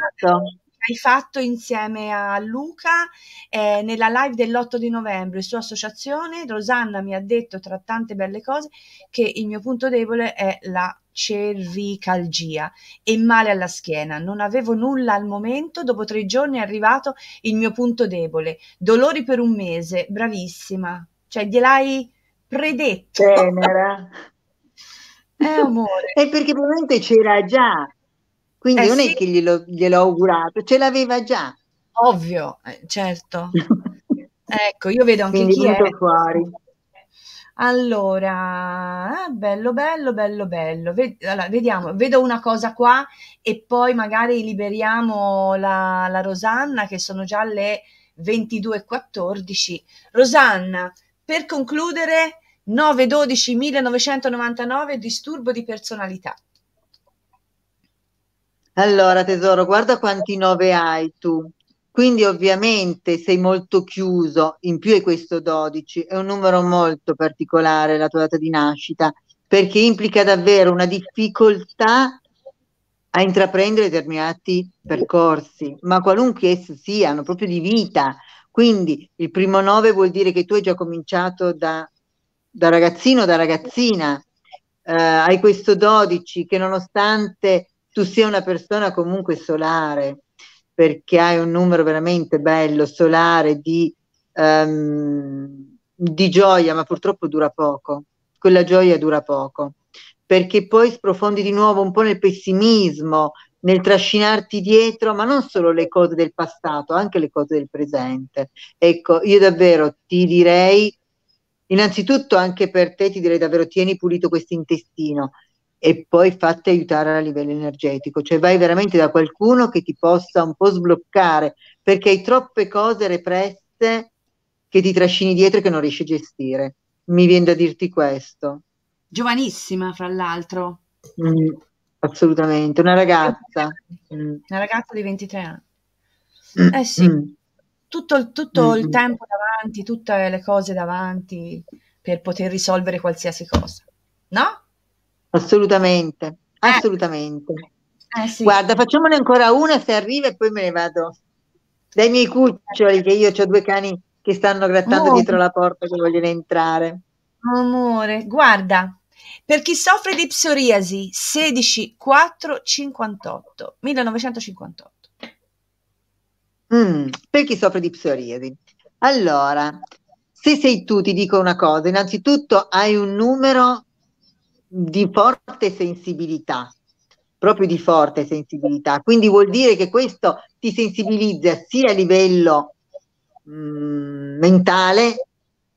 hai fatto insieme a Luca eh, nella live dell'8 di novembre, sua associazione. Rosanna mi ha detto, tra tante belle cose, che il mio punto debole è la cervicalgia e male alla schiena. Non avevo nulla al momento, dopo tre giorni è arrivato il mio punto debole. Dolori per un mese, bravissima. Cioè, gliel'hai predetto. Tenera. [LAUGHS] eh, amore. È perché probabilmente c'era già, quindi eh, non sì. è che glielo, gliel'ho augurato, ce l'aveva già. Ovvio, eh, certo. ecco, io vedo anche quindi chi è. Fuori. Allora, eh, bello, bello, bello, bello. Ved- allora, vediamo, vedo una cosa qua e poi magari liberiamo la, la Rosanna che sono già le 22.14. Rosanna, per concludere, 9 12 1999 disturbo di personalità. Allora tesoro, guarda quanti 9 hai tu. Quindi ovviamente sei molto chiuso, in più è questo 12, è un numero molto particolare la tua data di nascita, perché implica davvero una difficoltà a intraprendere determinati percorsi, ma qualunque essi siano, proprio di vita. Quindi il primo 9 vuol dire che tu hai già cominciato da da ragazzino da ragazzina, eh, hai questo 12 che nonostante tu sia una persona comunque solare, perché hai un numero veramente bello, solare, di, um, di gioia, ma purtroppo dura poco, quella gioia dura poco, perché poi sprofondi di nuovo un po' nel pessimismo, nel trascinarti dietro, ma non solo le cose del passato, anche le cose del presente. Ecco, io davvero ti direi Innanzitutto anche per te ti direi davvero tieni pulito questo intestino e poi fatti aiutare a livello energetico, cioè vai veramente da qualcuno che ti possa un po' sbloccare perché hai troppe cose represse che ti trascini dietro e che non riesci a gestire. Mi viene da dirti questo. Giovanissima, fra l'altro. Mm, assolutamente, una ragazza. Una ragazza di 23 anni. Mm. Eh sì. Mm tutto, tutto mm-hmm. il mm. tempo davanti, tutte le cose davanti per poter risolvere qualsiasi cosa, no? Assolutamente, eh. assolutamente. Eh. sì. Guarda, facciamone ancora una se arriva e poi me ne vado. Dai miei cuccioli, che io ho due cani che stanno grattando oh. dietro la porta che vogliono entrare. Amore, guarda, per chi soffre di psoriasi 16 4 58 1958 Mm, per chi soffre di psoriasi. Allora, se sei tu, ti dico una cosa, innanzitutto hai un numero di forte sensibilità, proprio di forte sensibilità, quindi vuol dire che questo ti sensibilizza sia a livello mh, mm, mentale,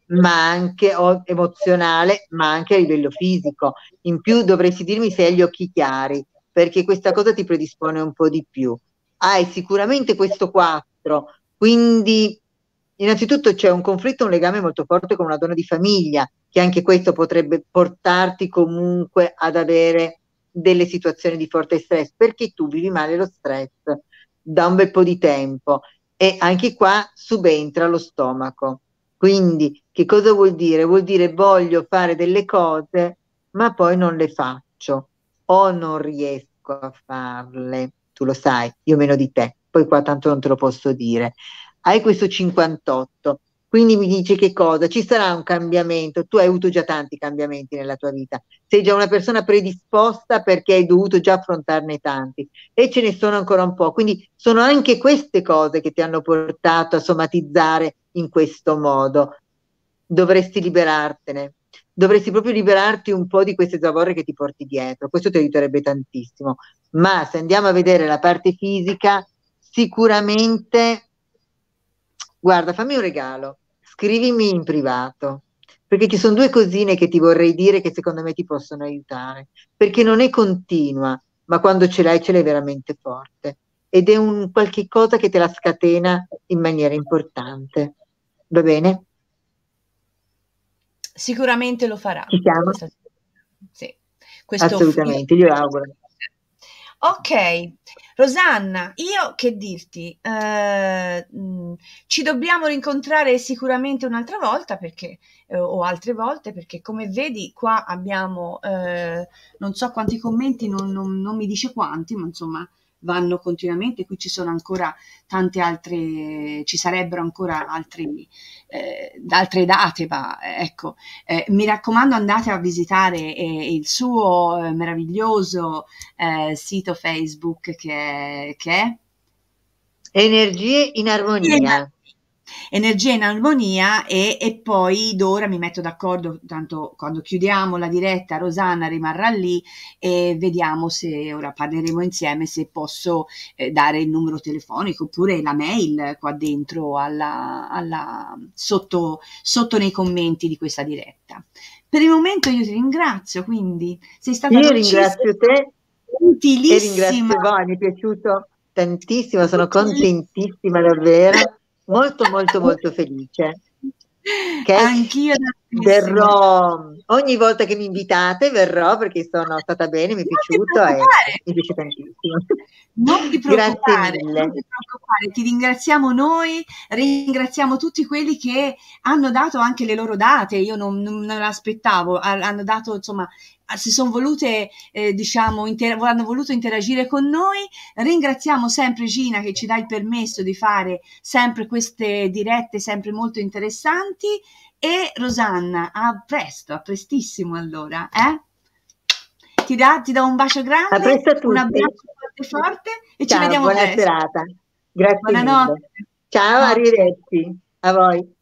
ma anche o, emozionale, ma anche a livello fisico. In più dovresti dirmi se hai gli occhi chiari, perché questa cosa ti predispone un po' di più hai sicuramente questo 4, quindi innanzitutto c'è un conflitto, un legame molto forte con una donna di famiglia, che anche questo potrebbe portarti comunque ad avere delle situazioni di forte stress, perché tu vivi male lo stress da un bel po' di tempo e anche qua subentra lo stomaco. Quindi che cosa vuol dire? Vuol dire voglio fare delle cose, ma poi non le faccio o non riesco a farle tu lo sai, io meno di te, poi qua tanto non te lo posso dire. Hai questo 58, quindi mi dice che cosa? Ci sarà un cambiamento, tu hai avuto già tanti cambiamenti nella tua vita, sei già una persona predisposta perché hai dovuto già affrontarne tanti e ce ne sono ancora un po', quindi sono anche queste cose che ti hanno portato a somatizzare in questo modo. Dovresti liberartene, dovresti proprio liberarti un po' di queste zavorre che ti porti dietro, questo ti aiuterebbe tantissimo ma se andiamo a vedere la parte fisica, sicuramente, guarda, fammi un regalo, scrivimi in privato, perché ci sono due cosine che ti vorrei dire che secondo me ti possono aiutare, perché non è continua, ma quando ce l'hai ce l'hai veramente forte ed è un qualche cosa che te la scatena in maniera importante. Va bene? Sicuramente lo farà. Ci siamo? Sì. Questo Assolutamente, glielo auguro. Ok, Rosanna, io che dirti, eh, mm, ci dobbiamo rincontrare sicuramente un'altra volta perché, eh, o altre volte perché come vedi qua abbiamo eh, non so quanti commenti, non, non, non mi dice quanti, ma insomma vanno continuamente, qui ci sono ancora tante altre, ci sarebbero ancora altri, eh, altre date, ma eh, ecco, eh, mi raccomando andate a visitare eh, il suo eh, meraviglioso eh, sito Facebook che, che è Energie in Armonia energia in armonia e, e poi d'ora mi metto d'accordo, tanto quando chiudiamo la diretta Rosanna rimarrà lì e vediamo se ora parleremo insieme se posso eh, dare il numero telefonico oppure la mail qua dentro alla, alla, sotto, sotto nei commenti di questa diretta. Per il momento io ti ringrazio, quindi sei stata Io ringrazio te utilissima. E ringrazio voi, mi è piaciuto tantissimo, sono contentissima davvero molto molto molto felice. Che Anch'io verrò ogni volta che mi invitate, verrò perché sono stata bene, mi è piaciuto e mi piace tantissimo. Non ti [LAUGHS] preoccupare, non ti, preoccupare. ti ringraziamo noi, ringraziamo tutti quelli che hanno dato anche le loro date. Io non, non, non l'aspettavo, hanno dato insomma Ah, si sono volute, eh, diciamo, inter- hanno voluto interagire con noi. Ringraziamo sempre Gina che ci dà il permesso di fare sempre queste dirette, sempre molto interessanti. E Rosanna, a presto, a prestissimo allora. Eh? Ti, da, ti do un bacio grande, a presto a tutti. un abbraccio forte forte e Ciao, ci vediamo buona presto. serata. Grazie Buonanotte. Mille. Ciao, arrivederci. A voi.